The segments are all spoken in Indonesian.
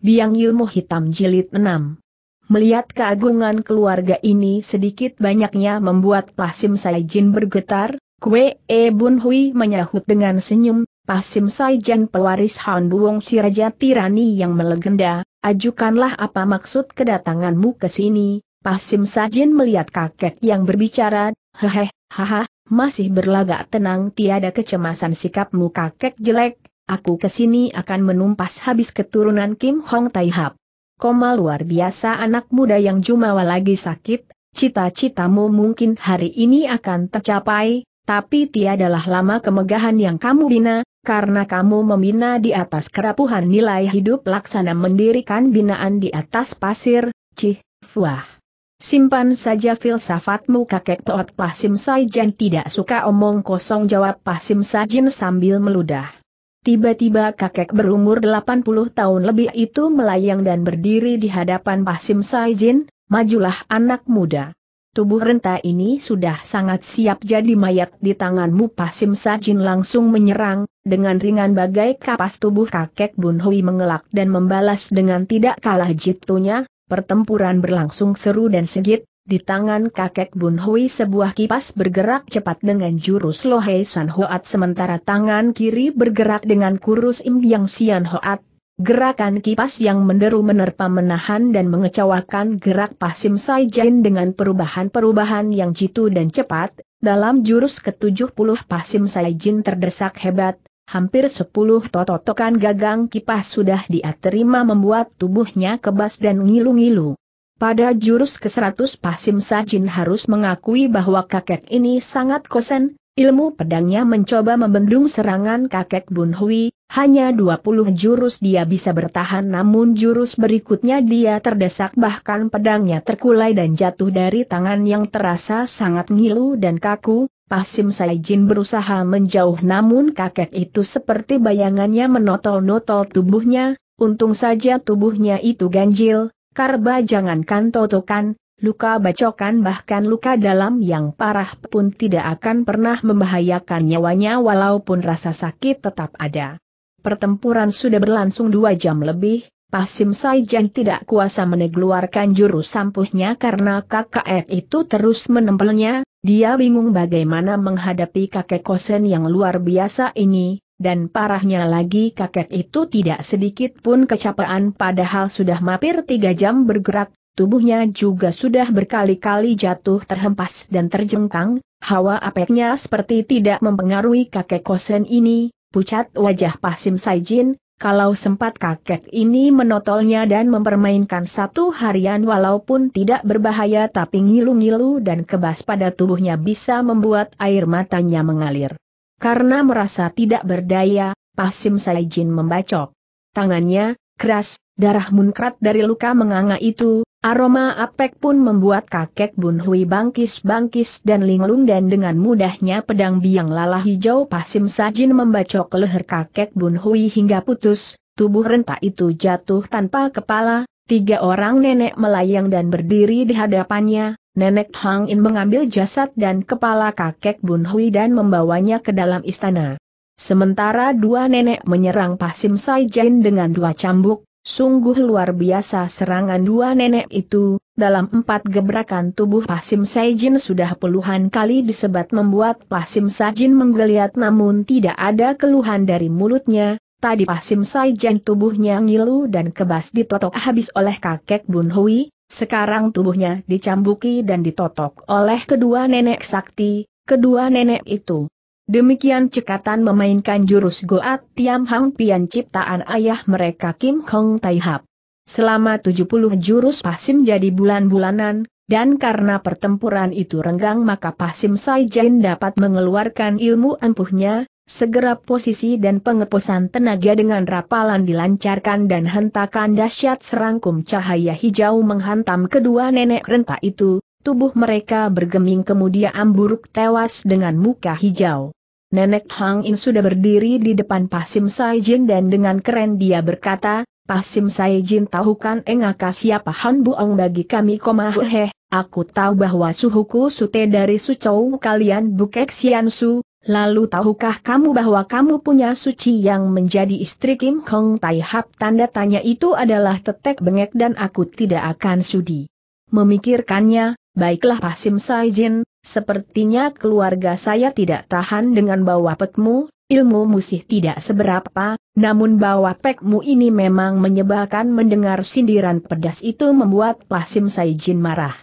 Biang Ilmu Hitam Jilid 6 Melihat keagungan keluarga ini sedikit banyaknya membuat Pasim Saijin bergetar, Kue E Bun Hui menyahut dengan senyum, Pasim Saijin pewaris Han Buong si Raja Tirani yang melegenda, ajukanlah apa maksud kedatanganmu ke sini, Pasim Saijin melihat kakek yang berbicara, hehe, haha, masih berlagak tenang tiada kecemasan sikapmu kakek jelek, aku kesini akan menumpas habis keturunan Kim Hong Tai Hap. Koma luar biasa anak muda yang jumawa lagi sakit, cita-citamu mungkin hari ini akan tercapai, tapi tiadalah lama kemegahan yang kamu bina, karena kamu membina di atas kerapuhan nilai hidup laksana mendirikan binaan di atas pasir, cih, fuah. Simpan saja filsafatmu kakek Toot Pasim sajian tidak suka omong kosong jawab Pasim sajin sambil meludah. Tiba-tiba kakek berumur 80 tahun lebih itu melayang dan berdiri di hadapan Pasim Saijin, majulah anak muda. Tubuh renta ini sudah sangat siap jadi mayat di tanganmu Pasim Sajin langsung menyerang, dengan ringan bagai kapas tubuh kakek Bun Hui mengelak dan membalas dengan tidak kalah jitunya, pertempuran berlangsung seru dan segit, di tangan kakek Bun Hui sebuah kipas bergerak cepat dengan jurus Lohei San Hoat sementara tangan kiri bergerak dengan kurus Im Yang Sian Hoat. Gerakan kipas yang menderu menerpa menahan dan mengecewakan gerak Pasim Sai Jin dengan perubahan-perubahan yang jitu dan cepat, dalam jurus ke-70 Pasim Sai Jin terdesak hebat, hampir 10 tototokan gagang kipas sudah dia terima membuat tubuhnya kebas dan ngilu-ngilu. Pada jurus ke-100 Pasim Sajin harus mengakui bahwa kakek ini sangat kosen, ilmu pedangnya mencoba membendung serangan kakek Bun Hui, hanya 20 jurus dia bisa bertahan namun jurus berikutnya dia terdesak bahkan pedangnya terkulai dan jatuh dari tangan yang terasa sangat ngilu dan kaku, Pasim Saijin berusaha menjauh namun kakek itu seperti bayangannya menotol-notol tubuhnya, untung saja tubuhnya itu ganjil, Karba jangankan totokan, luka bacokan bahkan luka dalam yang parah pun tidak akan pernah membahayakan nyawanya walaupun rasa sakit tetap ada. Pertempuran sudah berlangsung dua jam lebih, Pasim Saijan tidak kuasa menegluarkan jurus sampuhnya karena KKF itu terus menempelnya, dia bingung bagaimana menghadapi kakek kosen yang luar biasa ini, dan parahnya lagi kakek itu tidak sedikit pun kecapaan padahal sudah mampir tiga jam bergerak, tubuhnya juga sudah berkali-kali jatuh terhempas dan terjengkang, hawa apeknya seperti tidak mempengaruhi kakek kosen ini, pucat wajah Pasim Saijin, kalau sempat kakek ini menotolnya dan mempermainkan satu harian walaupun tidak berbahaya tapi ngilu-ngilu dan kebas pada tubuhnya bisa membuat air matanya mengalir. Karena merasa tidak berdaya, Pasim Saijin membacok. Tangannya, keras, darah munkrat dari luka menganga itu, aroma apek pun membuat kakek Bun Hui bangkis-bangkis dan linglung dan dengan mudahnya pedang biang lala hijau Pasim Saijin membacok leher kakek Bun Hui hingga putus, tubuh renta itu jatuh tanpa kepala, tiga orang nenek melayang dan berdiri di hadapannya, Nenek Hang In mengambil jasad dan kepala kakek Bun Hui dan membawanya ke dalam istana. Sementara dua nenek menyerang Pasim Sai Jin dengan dua cambuk, sungguh luar biasa serangan dua nenek itu, dalam empat gebrakan tubuh Pasim Sai Jin sudah puluhan kali disebat membuat Pasim Sai Jin menggeliat namun tidak ada keluhan dari mulutnya, Tadi Pasim Jin tubuhnya ngilu dan kebas ditotok habis oleh kakek Bun Hui, sekarang tubuhnya dicambuki dan ditotok oleh kedua nenek sakti, kedua nenek itu. Demikian cekatan memainkan jurus Goat Tiam Hang Pian ciptaan ayah mereka Kim Hong Tai Hap. Selama 70 jurus pasim jadi bulan-bulanan, dan karena pertempuran itu renggang maka pasim Sai Jain dapat mengeluarkan ilmu ampuhnya, Segera posisi dan pengeposan tenaga dengan rapalan dilancarkan dan hentakan dahsyat serangkum cahaya hijau menghantam kedua nenek renta itu, tubuh mereka bergeming kemudian amburuk tewas dengan muka hijau. Nenek Hang In sudah berdiri di depan Pasim Saijin dan dengan keren dia berkata, Pasim Saijin tahukan engaka siapa Han Buong bagi kami komaheh, aku tahu bahwa suhuku sute dari Sucou kalian Bukek su Lalu tahukah kamu bahwa kamu punya suci yang menjadi istri Kim Kong Tai Hap? Tanda tanya itu adalah tetek bengek dan aku tidak akan sudi. Memikirkannya, baiklah Pak Sim Sai Jin, sepertinya keluarga saya tidak tahan dengan bawa pekmu, ilmu musih tidak seberapa, namun bawa pekmu ini memang menyebalkan mendengar sindiran pedas itu membuat Pak Sim Sai Jin marah.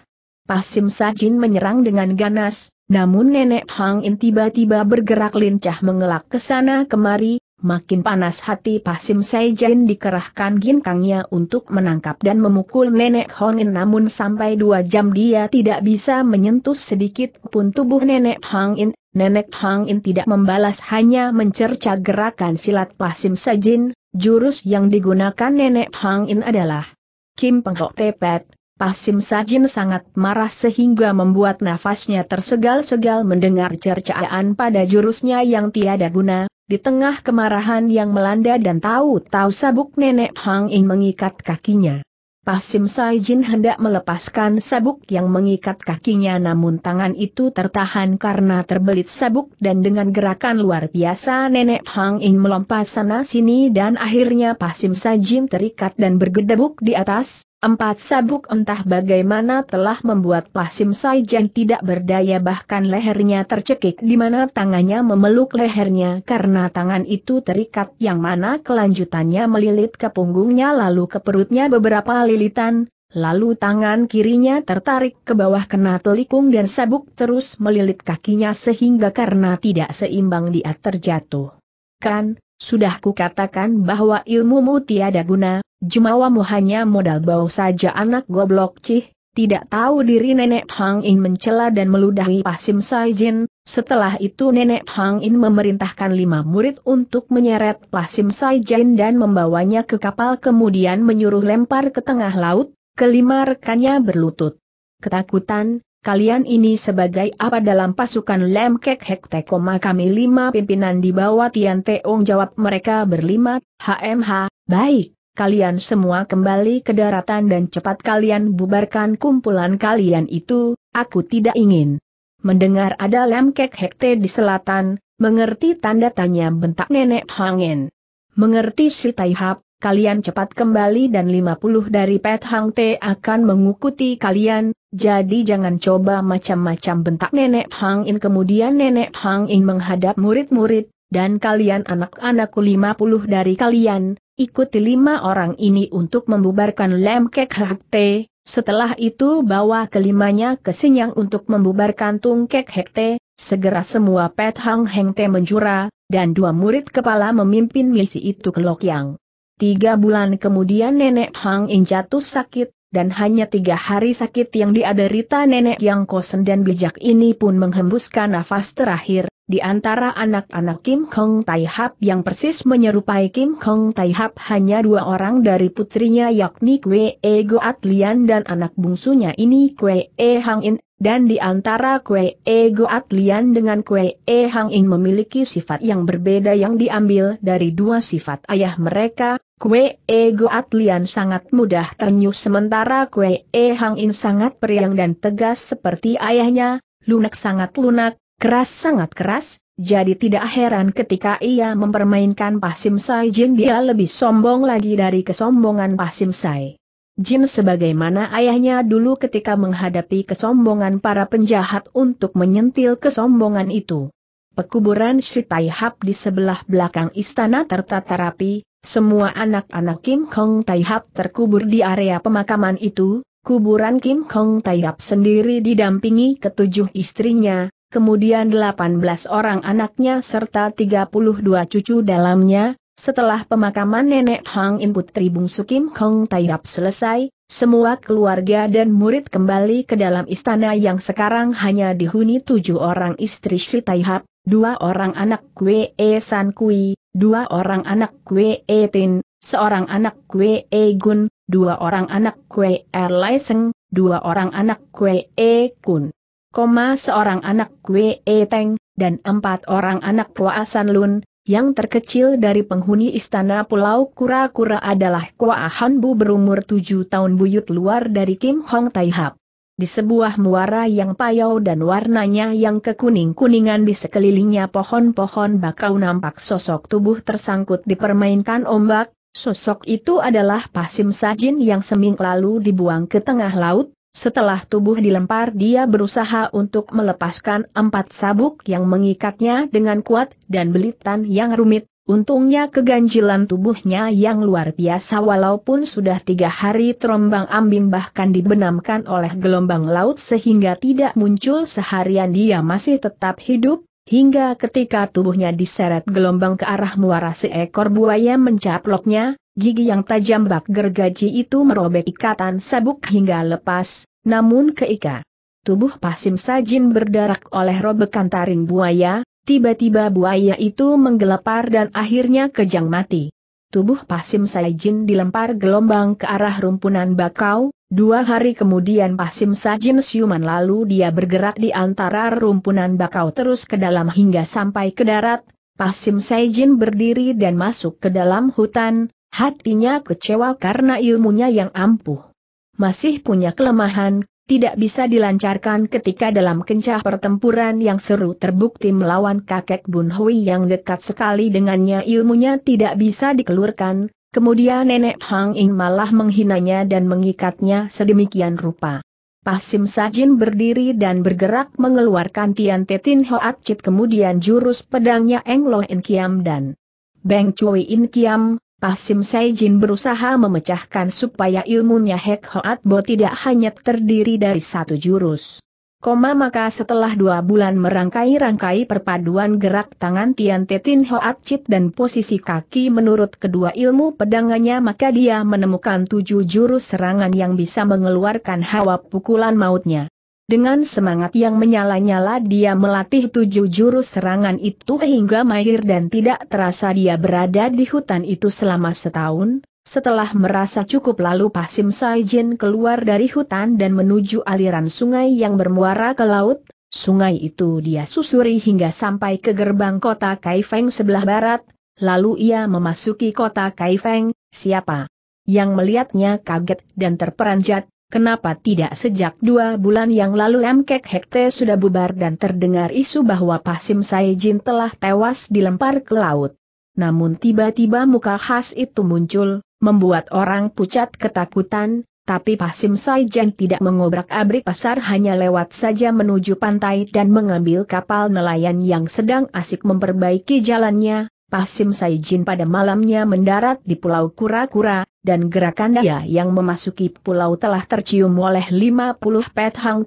Pak Sim Sai Jin menyerang dengan ganas, namun nenek Hang In tiba-tiba bergerak lincah mengelak ke sana kemari, makin panas hati Pasim Seijin dikerahkan ginkangnya untuk menangkap dan memukul nenek Hang In namun sampai dua jam dia tidak bisa menyentuh sedikit pun tubuh nenek Hang In. Nenek Hang In tidak membalas hanya mencerca gerakan silat Pasim Seijin, jurus yang digunakan Nenek Hang In adalah Kim Pengkok Tepet, Pasim Sajin sangat marah sehingga membuat nafasnya tersegal-segal mendengar cercaan pada jurusnya yang tiada guna, di tengah kemarahan yang melanda dan tahu-tahu sabuk nenek Hang In mengikat kakinya. Pasim Sajin hendak melepaskan sabuk yang mengikat kakinya namun tangan itu tertahan karena terbelit sabuk dan dengan gerakan luar biasa nenek Hang In melompat sana sini dan akhirnya Pasim Sajin terikat dan bergedebuk di atas, Empat sabuk entah bagaimana telah membuat Pasim Saijan tidak berdaya bahkan lehernya tercekik di mana tangannya memeluk lehernya karena tangan itu terikat yang mana kelanjutannya melilit ke punggungnya lalu ke perutnya beberapa lilitan, lalu tangan kirinya tertarik ke bawah kena telikung dan sabuk terus melilit kakinya sehingga karena tidak seimbang dia terjatuh. Kan, sudah kukatakan bahwa ilmumu tiada guna, jumawamu hanya modal bau saja anak goblok cih, tidak tahu diri Nenek Hang In mencela dan meludahi Pasim Saijin, setelah itu Nenek Hang In memerintahkan lima murid untuk menyeret Pasim Saijin dan membawanya ke kapal kemudian menyuruh lempar ke tengah laut, kelima rekannya berlutut. Ketakutan, kalian ini sebagai apa dalam pasukan Lem Kek Hek Tekoma kami lima pimpinan di bawah Tian Teong jawab mereka berlima, HMH, baik, kalian semua kembali ke daratan dan cepat kalian bubarkan kumpulan kalian itu, aku tidak ingin. Mendengar ada Lem Kek Hekte di selatan, mengerti tanda tanya bentak nenek Hangen. Mengerti si Taihap, kalian cepat kembali dan 50 dari Pet Hang Te akan mengikuti kalian, jadi jangan coba macam-macam bentak Nenek Hang In. Kemudian Nenek Hang In menghadap murid-murid, dan kalian anak-anakku 50 dari kalian, ikuti lima orang ini untuk membubarkan Lem Kek Hak Te. Setelah itu bawa kelimanya ke Sinyang untuk membubarkan Tung Kek Hek Te. Segera semua Pet Hang Heng Te menjura, dan dua murid kepala memimpin misi itu ke Lok Yang. Tiga bulan kemudian Nenek Hang In jatuh sakit, dan hanya tiga hari sakit yang diaderita nenek yang kosen dan bijak ini pun menghembuskan nafas terakhir, di antara anak-anak Kim Kong Tai Hap yang persis menyerupai Kim Kong Tai Hap hanya dua orang dari putrinya yakni Kwe Ego Atlian dan anak bungsunya ini Kwe E Hang In dan di antara Kue E Goat Lian dengan Kue E Hang ing memiliki sifat yang berbeda yang diambil dari dua sifat ayah mereka, Kue E Goat Lian sangat mudah ternyuh sementara Kue E Hang ing sangat periang dan tegas seperti ayahnya, lunak sangat lunak, keras sangat keras, jadi tidak heran ketika ia mempermainkan Pasim Sai Jin dia lebih sombong lagi dari kesombongan Pasim Sai. Jin sebagaimana ayahnya dulu ketika menghadapi kesombongan para penjahat untuk menyentil kesombongan itu. Pekuburan si Taihap di sebelah belakang istana tertata rapi, semua anak-anak Kim Kong Taihap terkubur di area pemakaman itu, kuburan Kim Kong Taihap sendiri didampingi ketujuh istrinya, kemudian 18 orang anaknya serta 32 cucu dalamnya, setelah pemakaman nenek Hang In Putri Bungsu Kim Hong selesai, semua keluarga dan murid kembali ke dalam istana yang sekarang hanya dihuni tujuh orang istri si Taihap, dua orang anak Kwe E San Kui, dua orang anak Kwe E Tin, seorang anak Kwe E Gun, dua orang anak Kwe E Lai Seng, dua orang anak Kwe E Kun. Koma seorang anak Kwe E Teng, dan empat orang anak Kwa San Lun, yang terkecil dari penghuni istana Pulau Kura-Kura adalah Kua Bu berumur tujuh tahun buyut luar dari Kim Hong Tai Hap. Di sebuah muara yang payau dan warnanya yang kekuning-kuningan di sekelilingnya pohon-pohon bakau nampak sosok tubuh tersangkut dipermainkan ombak, sosok itu adalah Pasim Sajin yang seming lalu dibuang ke tengah laut, setelah tubuh dilempar dia berusaha untuk melepaskan empat sabuk yang mengikatnya dengan kuat dan belitan yang rumit, untungnya keganjilan tubuhnya yang luar biasa walaupun sudah tiga hari terombang ambing bahkan dibenamkan oleh gelombang laut sehingga tidak muncul seharian dia masih tetap hidup, Hingga ketika tubuhnya diseret gelombang ke arah muara seekor buaya mencaploknya, gigi yang tajam bak gergaji itu merobek ikatan sabuk hingga lepas, namun keika. Tubuh Pasim Sajin berdarak oleh robekan taring buaya, tiba-tiba buaya itu menggelepar dan akhirnya kejang mati. Tubuh Pasim Sajin dilempar gelombang ke arah rumpunan bakau, Dua hari kemudian Pasim Sajin siuman lalu dia bergerak di antara rumpunan bakau terus ke dalam hingga sampai ke darat, Pasim Sajin berdiri dan masuk ke dalam hutan, hatinya kecewa karena ilmunya yang ampuh. Masih punya kelemahan, tidak bisa dilancarkan ketika dalam kencah pertempuran yang seru terbukti melawan kakek Bun Hui yang dekat sekali dengannya ilmunya tidak bisa dikeluarkan. Kemudian nenek Hang Ing malah menghinanya dan mengikatnya sedemikian rupa. Pasim Sajin berdiri dan bergerak mengeluarkan Tian Tetin Hoat Chit kemudian jurus pedangnya Eng Lo In Kiam dan Beng Cui In Kiam, Pasim Sajin berusaha memecahkan supaya ilmunya Hek Hoat Bo tidak hanya terdiri dari satu jurus. Koma maka setelah dua bulan merangkai-rangkai perpaduan gerak tangan Tian Tetin Hoat Chit dan posisi kaki menurut kedua ilmu pedangannya maka dia menemukan tujuh jurus serangan yang bisa mengeluarkan hawa pukulan mautnya. Dengan semangat yang menyala-nyala dia melatih tujuh jurus serangan itu hingga mahir dan tidak terasa dia berada di hutan itu selama setahun, setelah merasa cukup lalu Pasim Saijin keluar dari hutan dan menuju aliran sungai yang bermuara ke laut, sungai itu dia susuri hingga sampai ke gerbang kota Kaifeng sebelah barat, lalu ia memasuki kota Kaifeng, siapa? Yang melihatnya kaget dan terperanjat, kenapa tidak sejak dua bulan yang lalu Lemkek Hekte sudah bubar dan terdengar isu bahwa Pasim Saijin telah tewas dilempar ke laut. Namun tiba-tiba muka khas itu muncul, membuat orang pucat ketakutan, tapi Pasim Saijan tidak mengobrak-abrik pasar hanya lewat saja menuju pantai dan mengambil kapal nelayan yang sedang asik memperbaiki jalannya. Pasim Saijin pada malamnya mendarat di Pulau Kura-Kura, dan gerakan daya yang memasuki pulau telah tercium oleh 50 pet Hang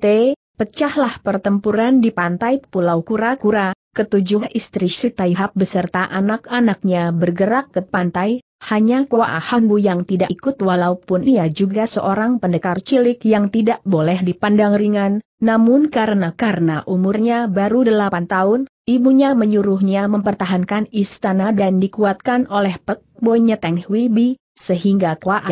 pecahlah pertempuran di pantai Pulau Kura-Kura, ketujuh istri Taihap beserta anak-anaknya bergerak ke pantai, hanya Kua Hanbu yang tidak ikut walaupun ia juga seorang pendekar cilik yang tidak boleh dipandang ringan, namun karena karena umurnya baru delapan tahun, ibunya menyuruhnya mempertahankan istana dan dikuatkan oleh Pek Bonyeteng Teng Bi sehingga Kua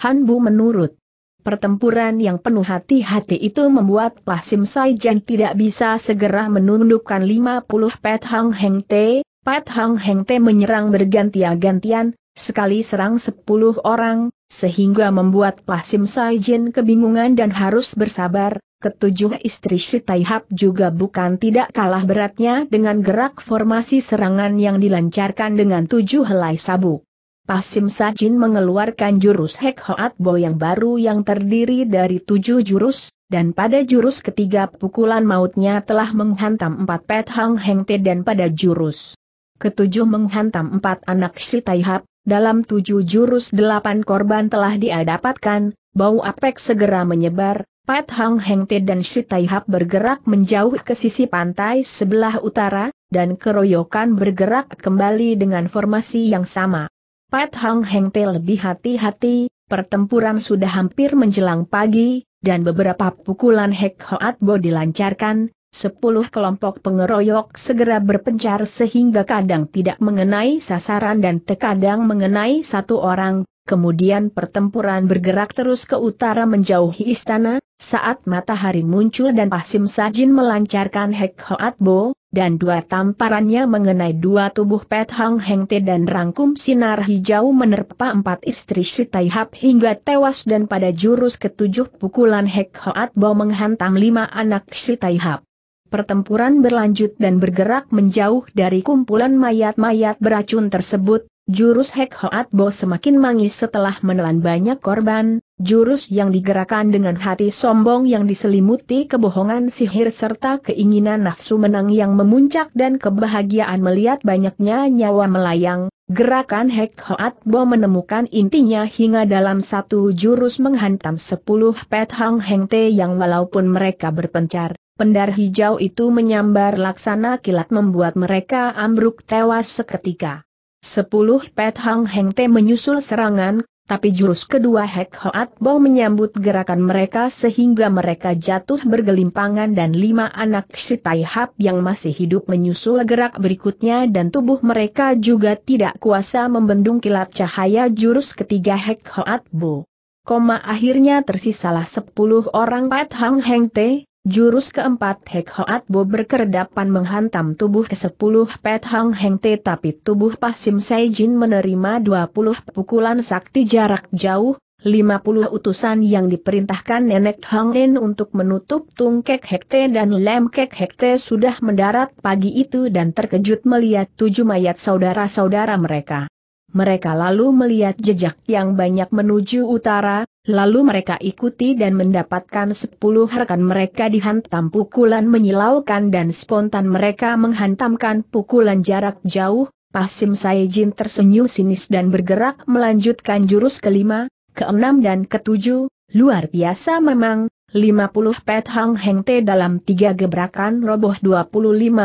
Hanbu menurut Pertempuran yang penuh hati-hati itu membuat Pasim Saijan tidak bisa segera menundukkan 50 Pet Hang Heng Te. Pet Hang Heng Te menyerang bergantian-gantian, sekali serang 10 orang, sehingga membuat Pasim Saijan kebingungan dan harus bersabar. Ketujuh istri Shitaihap juga bukan tidak kalah beratnya dengan gerak formasi serangan yang dilancarkan dengan tujuh helai sabuk. Pasim Sajin mengeluarkan jurus Hek Hoat Bo yang baru yang terdiri dari tujuh jurus, dan pada jurus ketiga pukulan mautnya telah menghantam empat pet Hang Heng Te dan pada jurus ketujuh menghantam empat anak si Tai Hap. dalam tujuh jurus delapan korban telah diadapatkan, bau apek segera menyebar, Pet Hang Heng Te dan si Tai Hap bergerak menjauh ke sisi pantai sebelah utara, dan keroyokan bergerak kembali dengan formasi yang sama. Pat Hang Heng Te lebih hati-hati, pertempuran sudah hampir menjelang pagi, dan beberapa pukulan Hek Hoat Bo dilancarkan, Sepuluh kelompok pengeroyok segera berpencar sehingga kadang tidak mengenai sasaran dan terkadang mengenai satu orang, kemudian pertempuran bergerak terus ke utara menjauhi istana, saat matahari muncul dan Pasim Sajin melancarkan Hek Hoat Bo, dan dua tamparannya mengenai dua tubuh Pet Hang Heng dan rangkum sinar hijau menerpa empat istri si Tai Hap hingga tewas dan pada jurus ketujuh pukulan Hek Hoat Bo menghantam lima anak si Tai Hap. Pertempuran berlanjut dan bergerak menjauh dari kumpulan mayat-mayat beracun tersebut, jurus Hek Hoat Bo semakin mangis setelah menelan banyak korban, Jurus yang digerakkan dengan hati sombong yang diselimuti kebohongan sihir serta keinginan nafsu menang yang memuncak dan kebahagiaan melihat banyaknya nyawa melayang, gerakan Hek Hoat Bo menemukan intinya hingga dalam satu jurus menghantam sepuluh pet Hang Heng Te yang walaupun mereka berpencar, pendar hijau itu menyambar laksana kilat membuat mereka ambruk tewas seketika. Sepuluh pet Hang Heng Te menyusul serangan, tapi jurus kedua Hek Hoat Bo menyambut gerakan mereka sehingga mereka jatuh bergelimpangan dan lima anak si Tai Hap yang masih hidup menyusul gerak berikutnya dan tubuh mereka juga tidak kuasa membendung kilat cahaya jurus ketiga Hek Hoat Bo. Koma akhirnya tersisalah sepuluh orang Pat Hang Heng Te, Jurus keempat Hek Hoat Bo berkedapan menghantam tubuh ke-10 Pet Hang Heng Te tapi tubuh Pasim Sai Jin menerima 20 pukulan sakti jarak jauh, 50 utusan yang diperintahkan Nenek Hang untuk menutup Tungkek Hekte dan Lemkek Hekte sudah mendarat pagi itu dan terkejut melihat tujuh mayat saudara-saudara mereka. Mereka lalu melihat jejak yang banyak menuju utara, lalu mereka ikuti dan mendapatkan sepuluh rekan mereka dihantam pukulan menyilaukan dan spontan mereka menghantamkan pukulan jarak jauh, Pasim Saejin tersenyum sinis dan bergerak melanjutkan jurus kelima, keenam dan ketujuh, luar biasa memang, 50 pet hang hengte dalam tiga gebrakan roboh 25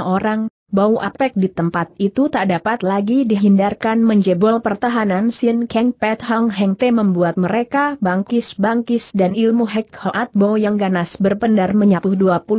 orang, Bau apek di tempat itu tak dapat lagi dihindarkan menjebol pertahanan Sin Kang Pet Hang Heng Te membuat mereka bangkis-bangkis dan ilmu Hek Hoat Bo yang ganas berpendar menyapu 25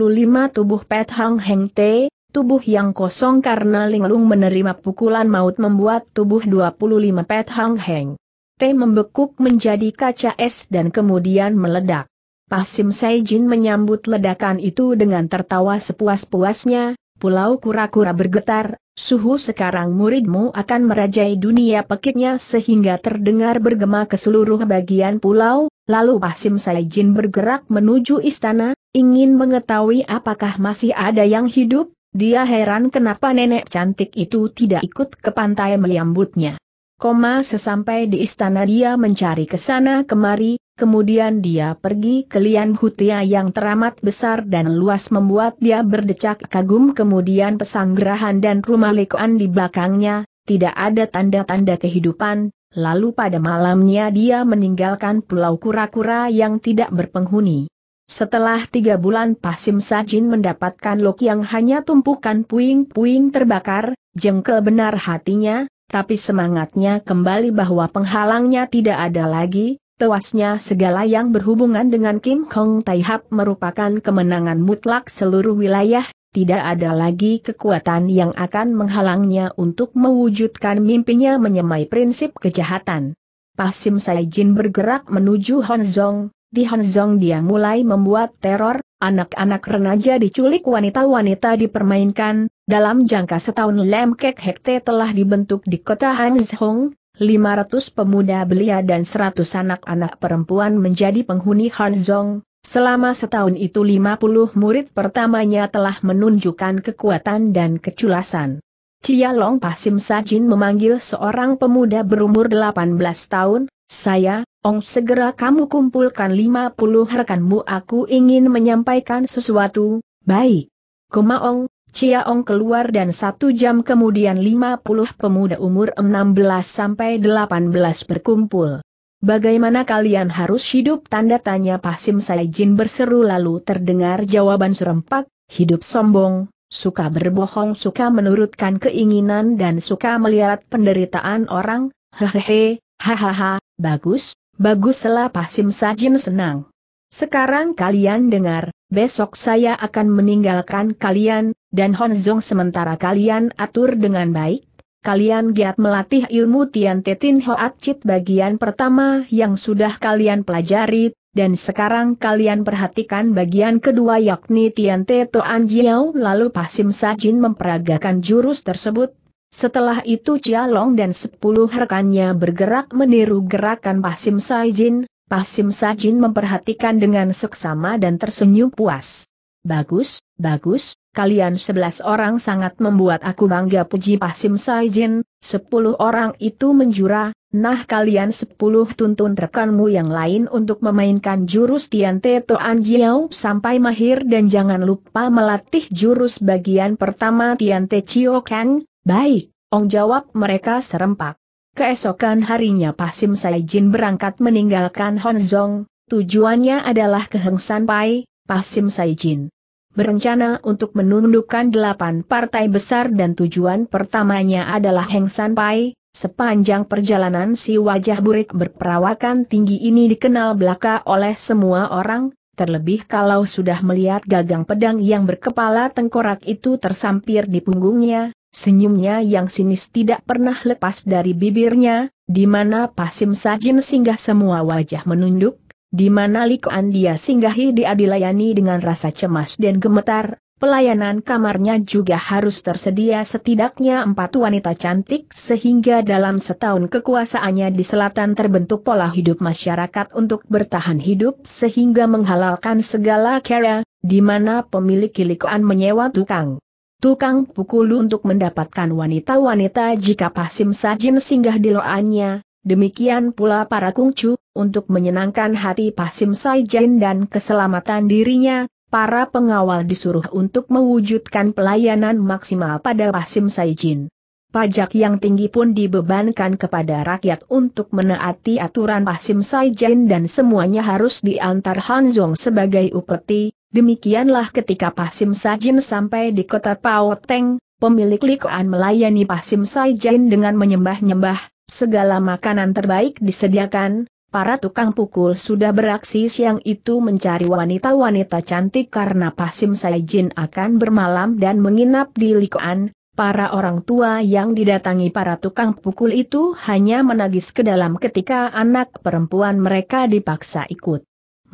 tubuh Pet Hang Heng Te, tubuh yang kosong karena Linglung menerima pukulan maut membuat tubuh 25 Pet Hang Heng Te membekuk menjadi kaca es dan kemudian meledak. Pasim Sai Jin menyambut ledakan itu dengan tertawa sepuas-puasnya, Pulau kura-kura bergetar, suhu sekarang muridmu akan merajai dunia pekiknya sehingga terdengar bergema ke seluruh bagian pulau, lalu Pasim Saijin bergerak menuju istana, ingin mengetahui apakah masih ada yang hidup, dia heran kenapa nenek cantik itu tidak ikut ke pantai menyambutnya. Koma sesampai di istana dia mencari ke sana kemari, Kemudian dia pergi ke Lian Hutia yang teramat besar dan luas membuat dia berdecak kagum kemudian pesanggerahan dan rumah Lekuan di belakangnya, tidak ada tanda-tanda kehidupan, lalu pada malamnya dia meninggalkan pulau kura-kura yang tidak berpenghuni. Setelah tiga bulan Pasim Sajin mendapatkan lok yang hanya tumpukan puing-puing terbakar, jengkel benar hatinya, tapi semangatnya kembali bahwa penghalangnya tidak ada lagi, Tewasnya segala yang berhubungan dengan Kim Kong Taihap merupakan kemenangan mutlak seluruh wilayah, tidak ada lagi kekuatan yang akan menghalangnya untuk mewujudkan mimpinya menyemai prinsip kejahatan. Pasim Saijin bergerak menuju Honzong, di Honzong dia mulai membuat teror, anak-anak renaja diculik wanita-wanita dipermainkan, dalam jangka setahun lem Lemkek Hekte telah dibentuk di kota Hanzhong, 500 pemuda belia dan 100 anak-anak perempuan menjadi penghuni Hanzong, selama setahun itu 50 murid pertamanya telah menunjukkan kekuatan dan keculasan. Cia Long Pasim Sajin memanggil seorang pemuda berumur 18 tahun, saya, Ong segera kamu kumpulkan 50 rekanmu aku ingin menyampaikan sesuatu, baik. Koma Ong, Chiaong keluar dan satu jam kemudian 50 pemuda umur 16 sampai 18 berkumpul. Bagaimana kalian harus hidup? Tanda tanya Pasim Saijin berseru lalu terdengar jawaban serempak, hidup sombong, suka berbohong suka menurutkan keinginan dan suka melihat penderitaan orang, hehehe, hahaha, bagus, baguslah Pasim Saijin senang. Sekarang kalian dengar, besok saya akan meninggalkan kalian, dan Honzong sementara kalian atur dengan baik, kalian giat melatih ilmu Tian Ho At Chit bagian pertama yang sudah kalian pelajari, dan sekarang kalian perhatikan bagian kedua yakni Tian Te An Jiao lalu Pasim Sajin memperagakan jurus tersebut. Setelah itu Chia Long dan sepuluh rekannya bergerak meniru gerakan Pasim Sajin, Pasim Sajin memperhatikan dengan seksama dan tersenyum puas. Bagus, bagus, kalian sebelas orang sangat membuat aku bangga puji Pasim Saijin, sepuluh orang itu menjura, nah kalian sepuluh tuntun rekanmu yang lain untuk memainkan jurus Tian Te Toan Jiao sampai mahir dan jangan lupa melatih jurus bagian pertama Tian Te Chio Kang, baik, Ong jawab mereka serempak. Keesokan harinya Pasim Saijin berangkat meninggalkan Honzong, tujuannya adalah ke Heng San Pai, Pasim Saijin berencana untuk menundukkan delapan partai besar dan tujuan pertamanya adalah Heng San Pai. Sepanjang perjalanan si wajah burik berperawakan tinggi ini dikenal belaka oleh semua orang, terlebih kalau sudah melihat gagang pedang yang berkepala tengkorak itu tersampir di punggungnya, senyumnya yang sinis tidak pernah lepas dari bibirnya, di mana Pasim Sajin singgah semua wajah menunduk, di mana Likuan dia singgahi dia dengan rasa cemas dan gemetar, Pelayanan kamarnya juga harus tersedia setidaknya empat wanita cantik sehingga dalam setahun kekuasaannya di selatan terbentuk pola hidup masyarakat untuk bertahan hidup sehingga menghalalkan segala kera, di mana pemilik Likoan menyewa tukang. Tukang pukul untuk mendapatkan wanita-wanita jika pasim sajin singgah di loannya, demikian pula para kungcu, untuk menyenangkan hati Pasim Saijen dan keselamatan dirinya, para pengawal disuruh untuk mewujudkan pelayanan maksimal pada Pasim Saijin. Pajak yang tinggi pun dibebankan kepada rakyat untuk menaati aturan Pasim Saijen dan semuanya harus diantar Hanzong sebagai upeti, demikianlah ketika Pasim Saijin sampai di kota Paoteng, pemilik likuan melayani Pasim Saijin dengan menyembah-nyembah, segala makanan terbaik disediakan, Para tukang pukul sudah beraksi siang itu mencari wanita-wanita cantik karena Pasim Saijin akan bermalam dan menginap di Likoan. Para orang tua yang didatangi para tukang pukul itu hanya menagis ke dalam ketika anak perempuan mereka dipaksa ikut.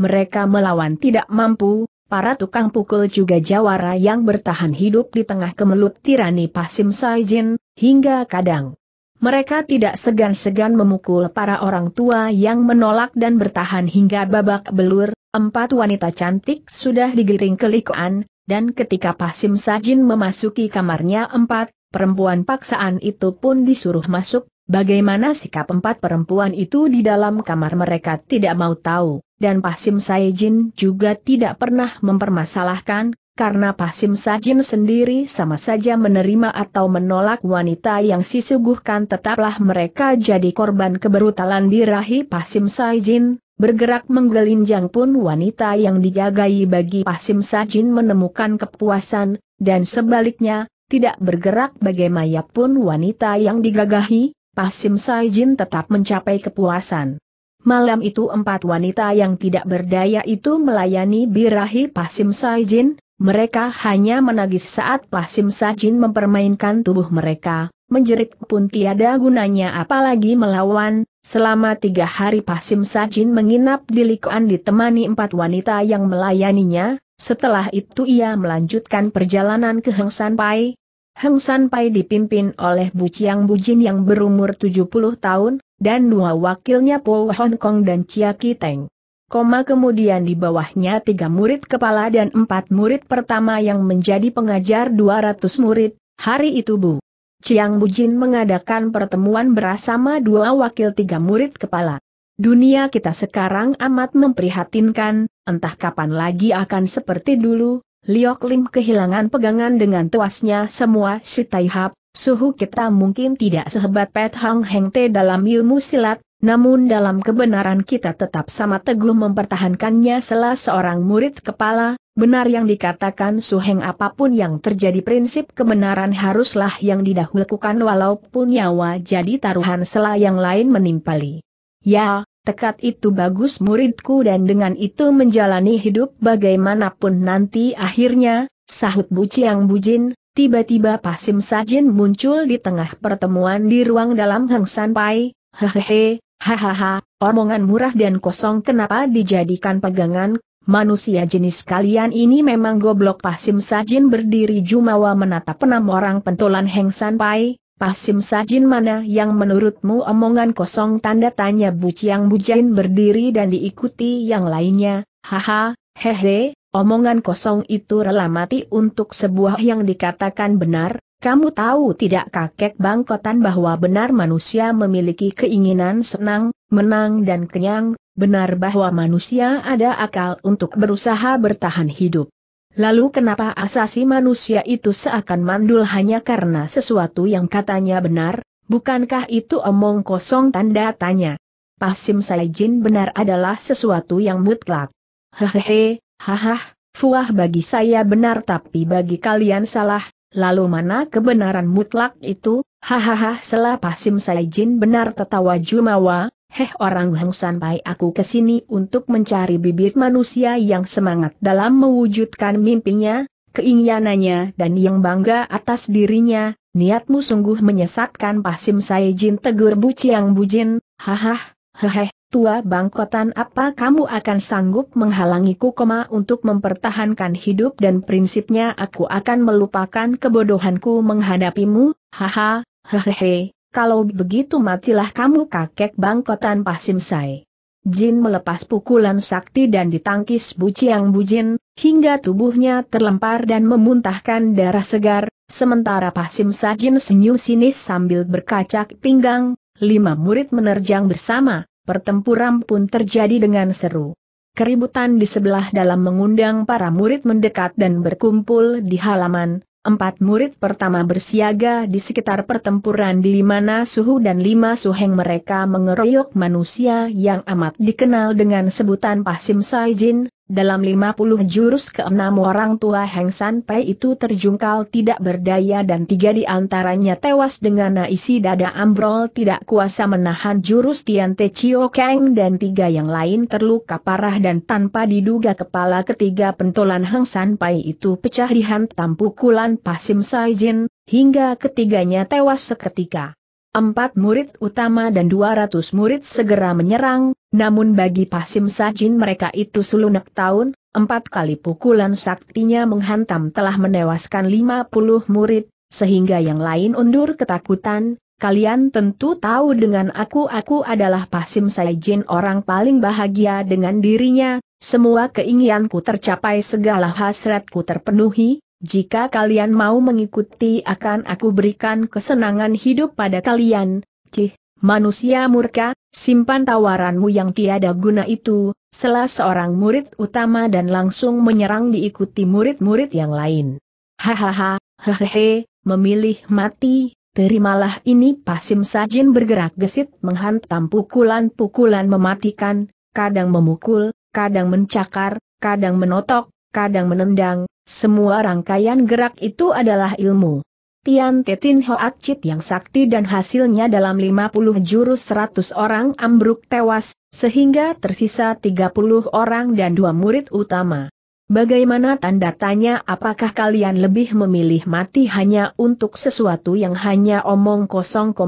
Mereka melawan tidak mampu, para tukang pukul juga jawara yang bertahan hidup di tengah kemelut tirani Pasim Saijin, hingga kadang mereka tidak segan-segan memukul para orang tua yang menolak dan bertahan hingga babak belur, empat wanita cantik sudah digiring ke likuan, dan ketika Pasim Sajin memasuki kamarnya empat, perempuan paksaan itu pun disuruh masuk, bagaimana sikap empat perempuan itu di dalam kamar mereka tidak mau tahu, dan Pasim Sajin juga tidak pernah mempermasalahkan, karena Pasim Sajim sendiri sama saja menerima atau menolak wanita yang sisuguhkan tetaplah mereka jadi korban keberutalan dirahi Pasim Sajin, bergerak menggelinjang pun wanita yang digagahi bagi Pasim Sajin menemukan kepuasan, dan sebaliknya, tidak bergerak bagai mayat pun wanita yang digagahi, Pasim Sajin tetap mencapai kepuasan. Malam itu empat wanita yang tidak berdaya itu melayani birahi Pasim sajin. Mereka hanya menagis saat Pasim Sajin mempermainkan tubuh mereka, menjerit pun tiada gunanya apalagi melawan. Selama tiga hari Pasim Sajin menginap di Likuan ditemani empat wanita yang melayaninya, setelah itu ia melanjutkan perjalanan ke Heng San Pai. Heng San Pai dipimpin oleh Bu Chiang Bujin yang berumur 70 tahun, dan dua wakilnya Po Hong Kong dan Chia Kiteng koma kemudian di bawahnya tiga murid kepala dan empat murid pertama yang menjadi pengajar 200 murid, hari itu Bu. Chiang Jin mengadakan pertemuan bersama dua wakil tiga murid kepala. Dunia kita sekarang amat memprihatinkan, entah kapan lagi akan seperti dulu, Liok Lim kehilangan pegangan dengan tuasnya semua si Taihap, suhu kita mungkin tidak sehebat Pet Hang Heng Te dalam ilmu silat, namun dalam kebenaran kita tetap sama teguh mempertahankannya selah seorang murid kepala, benar yang dikatakan Suheng apapun yang terjadi prinsip kebenaran haruslah yang didahulukan walaupun nyawa jadi taruhan selah yang lain menimpali. Ya, tekad itu bagus muridku dan dengan itu menjalani hidup bagaimanapun nanti akhirnya, sahut buci yang Bujin, Tiba-tiba Pasim Sajin muncul di tengah pertemuan di ruang dalam Hang San Pai, hehehe, Hahaha, omongan murah dan kosong kenapa dijadikan pegangan, manusia jenis kalian ini memang goblok Pasim Sajin berdiri jumawa menatap enam orang pentolan Heng San Pai, Pasim Sajin mana yang menurutmu omongan kosong tanda tanya buciang Bujain berdiri dan diikuti yang lainnya, haha, hehe, omongan kosong itu rela mati untuk sebuah yang dikatakan benar, kamu tahu tidak kakek bangkotan bahwa benar manusia memiliki keinginan senang, menang dan kenyang, benar bahwa manusia ada akal untuk berusaha bertahan hidup. Lalu kenapa asasi manusia itu seakan mandul hanya karena sesuatu yang katanya benar, bukankah itu omong kosong tanda tanya? Pasim Saijin benar adalah sesuatu yang mutlak. Hehehe, hahah, fuah bagi saya benar tapi bagi kalian salah, Lalu mana kebenaran mutlak itu? Hahaha selapas Pasim Saijin benar tertawa Jumawa, heh orang Hang sampai aku kesini untuk mencari bibit manusia yang semangat dalam mewujudkan mimpinya, keinginannya dan yang bangga atas dirinya, niatmu sungguh menyesatkan Pasim Saijin tegur Buciang Bujin, Hahaha, heheh, tua bangkotan apa kamu akan sanggup menghalangiku koma untuk mempertahankan hidup dan prinsipnya aku akan melupakan kebodohanku menghadapimu, haha, hehehe, kalau begitu matilah kamu kakek bangkotan pasimsai. Jin melepas pukulan sakti dan ditangkis buciang bujin, hingga tubuhnya terlempar dan memuntahkan darah segar, sementara pasimsa Jin senyum sinis sambil berkacak pinggang, lima murid menerjang bersama, pertempuran pun terjadi dengan seru. Keributan di sebelah dalam mengundang para murid mendekat dan berkumpul di halaman. Empat murid pertama bersiaga di sekitar pertempuran di mana suhu dan lima suheng mereka mengeroyok manusia yang amat dikenal dengan sebutan Pasim Saijin, dalam 50 jurus keenam orang tua Heng San Pei itu terjungkal tidak berdaya dan tiga di antaranya tewas dengan isi dada ambrol tidak kuasa menahan jurus Tian Te Chio Kang dan tiga yang lain terluka parah dan tanpa diduga kepala ketiga pentolan Heng San Pei itu pecah dihantam pukulan Pasim Sai Jin hingga ketiganya tewas seketika. Empat murid utama dan dua ratus murid segera menyerang, namun bagi Pasim Sajin mereka itu sulunek tahun, empat kali pukulan saktinya menghantam telah menewaskan 50 murid, sehingga yang lain undur ketakutan, Kalian tentu tahu dengan aku aku adalah Pasim Sajin orang paling bahagia dengan dirinya, semua keinginanku tercapai segala hasratku terpenuhi, jika kalian mau mengikuti akan aku berikan kesenangan hidup pada kalian, cih, manusia murka, Simpan tawaranmu yang tiada guna itu, selah seorang murid utama dan langsung menyerang diikuti murid-murid yang lain. Hahaha, hehehe, memilih mati, terimalah ini pasim sajin bergerak gesit menghantam pukulan-pukulan mematikan, kadang memukul, kadang mencakar, kadang menotok, kadang menendang, semua rangkaian gerak itu adalah ilmu. Tian Tetin Hoat Chit yang sakti dan hasilnya dalam 50 jurus 100 orang ambruk tewas, sehingga tersisa 30 orang dan dua murid utama. Bagaimana tanda tanya apakah kalian lebih memilih mati hanya untuk sesuatu yang hanya omong 0,2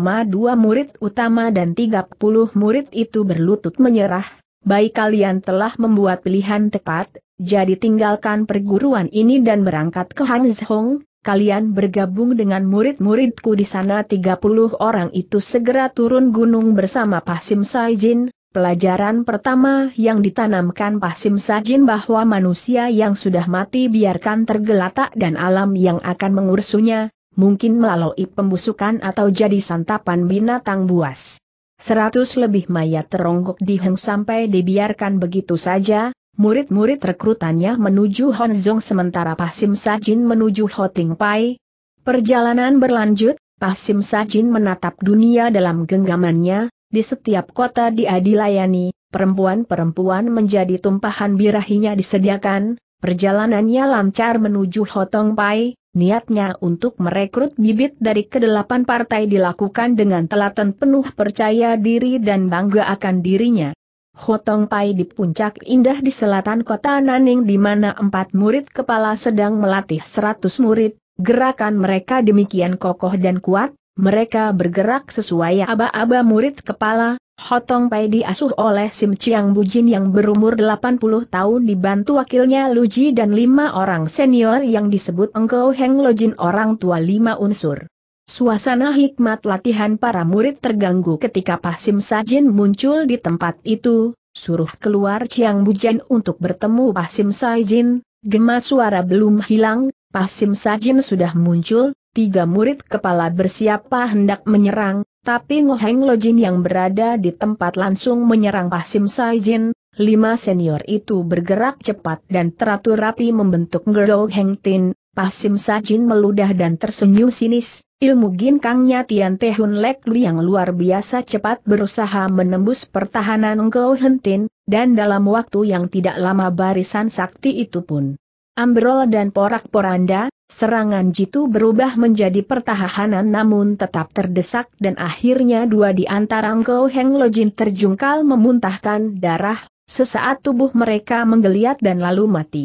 murid utama dan 30 murid itu berlutut menyerah? Baik kalian telah membuat pilihan tepat, jadi tinggalkan perguruan ini dan berangkat ke Hangzhong, kalian bergabung dengan murid-muridku di sana 30 orang itu segera turun gunung bersama Pasim Saijin, pelajaran pertama yang ditanamkan Pasim Sajin bahwa manusia yang sudah mati biarkan tergeletak dan alam yang akan mengursunya, mungkin melalui pembusukan atau jadi santapan binatang buas. Seratus lebih mayat teronggok diheng sampai dibiarkan begitu saja, Murid-murid rekrutannya menuju Honzong sementara Pasim Sajin menuju Hoting Pai. Perjalanan berlanjut, Pasim Sajin menatap dunia dalam genggamannya, di setiap kota dia dilayani, perempuan-perempuan menjadi tumpahan birahinya disediakan, perjalanannya lancar menuju Hotong Pai, niatnya untuk merekrut bibit dari kedelapan partai dilakukan dengan telaten penuh percaya diri dan bangga akan dirinya. Hotong Pai di puncak indah di selatan kota Naning di mana empat murid kepala sedang melatih seratus murid, gerakan mereka demikian kokoh dan kuat, mereka bergerak sesuai aba-aba murid kepala, Hotong Pai diasuh oleh Sim Chiang Bujin yang berumur 80 tahun dibantu wakilnya Luji dan lima orang senior yang disebut Engkau Heng Lojin orang tua lima unsur. Suasana hikmat latihan para murid terganggu ketika Pasim Sajin muncul di tempat itu, suruh keluar Chiang Bujan untuk bertemu Pasim Sajin, Gemas suara belum hilang, Pasim Sajin sudah muncul, tiga murid kepala bersiapa hendak menyerang, tapi Ngoheng Lojin yang berada di tempat langsung menyerang Pasim Sajin, lima senior itu bergerak cepat dan teratur rapi membentuk Gerou Heng Tin, Pasim Sajin meludah dan tersenyum sinis, Ilmu ginkangnya Tian Tehun Lek Li yang luar biasa cepat berusaha menembus pertahanan Ngko Hentin, dan dalam waktu yang tidak lama barisan sakti itu pun ambrol dan porak-poranda, serangan jitu berubah menjadi pertahanan namun tetap terdesak dan akhirnya dua di antara Ngko Heng Lojin terjungkal memuntahkan darah, sesaat tubuh mereka menggeliat dan lalu mati.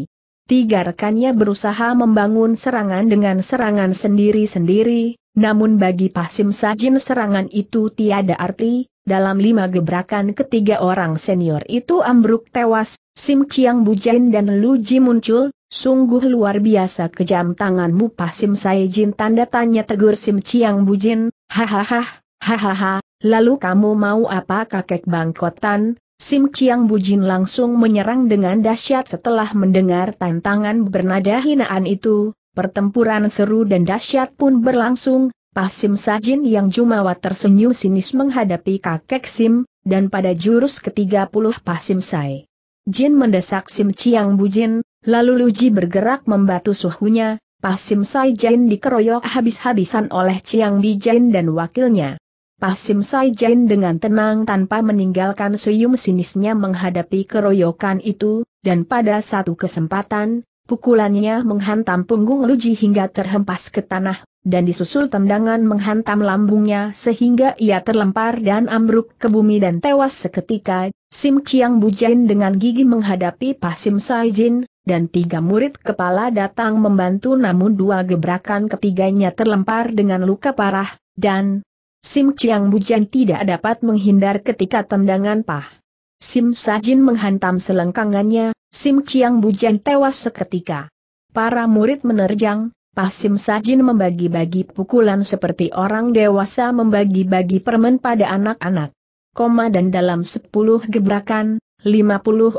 Tiga rekannya berusaha membangun serangan dengan serangan sendiri-sendiri, namun bagi Pasim Sajin serangan itu tiada arti, dalam lima gebrakan ketiga orang senior itu ambruk tewas, Sim Chiang Bujain dan Lu Ji muncul, sungguh luar biasa kejam tanganmu Pasim Sajin tanda tanya tegur Sim Chiang Bujin, hahaha, hahaha, lalu kamu mau apa kakek bangkotan, Sim Chiang Bujin langsung menyerang dengan dahsyat setelah mendengar tantangan bernada hinaan itu, Pertempuran seru dan dahsyat pun berlangsung, Pasim Sajin yang jumawa tersenyum sinis menghadapi kakek Sim, dan pada jurus ke-30 Pasim Sai. Jin mendesak Sim Chiang Bujin, lalu Luji bergerak membatu suhunya, Pasim Sai Jin dikeroyok habis-habisan oleh Chiang Jin dan wakilnya. Pasim Sai Jin dengan tenang tanpa meninggalkan senyum sinisnya menghadapi keroyokan itu, dan pada satu kesempatan, Pukulannya menghantam punggung Luji hingga terhempas ke tanah, dan disusul tendangan menghantam lambungnya sehingga ia terlempar dan ambruk ke bumi dan tewas seketika. Sim Chiang Bujain dengan gigi menghadapi Sim Sai Jin, dan tiga murid kepala datang membantu namun dua gebrakan ketiganya terlempar dengan luka parah, dan Sim Chiang Bujain tidak dapat menghindar ketika tendangan pah. Sim Sajin menghantam selengkangannya, Sim Chiang Bujan tewas seketika. Para murid menerjang, Pah Sim Sajin membagi-bagi pukulan seperti orang dewasa membagi-bagi permen pada anak-anak. Koma dan dalam 10 gebrakan, 50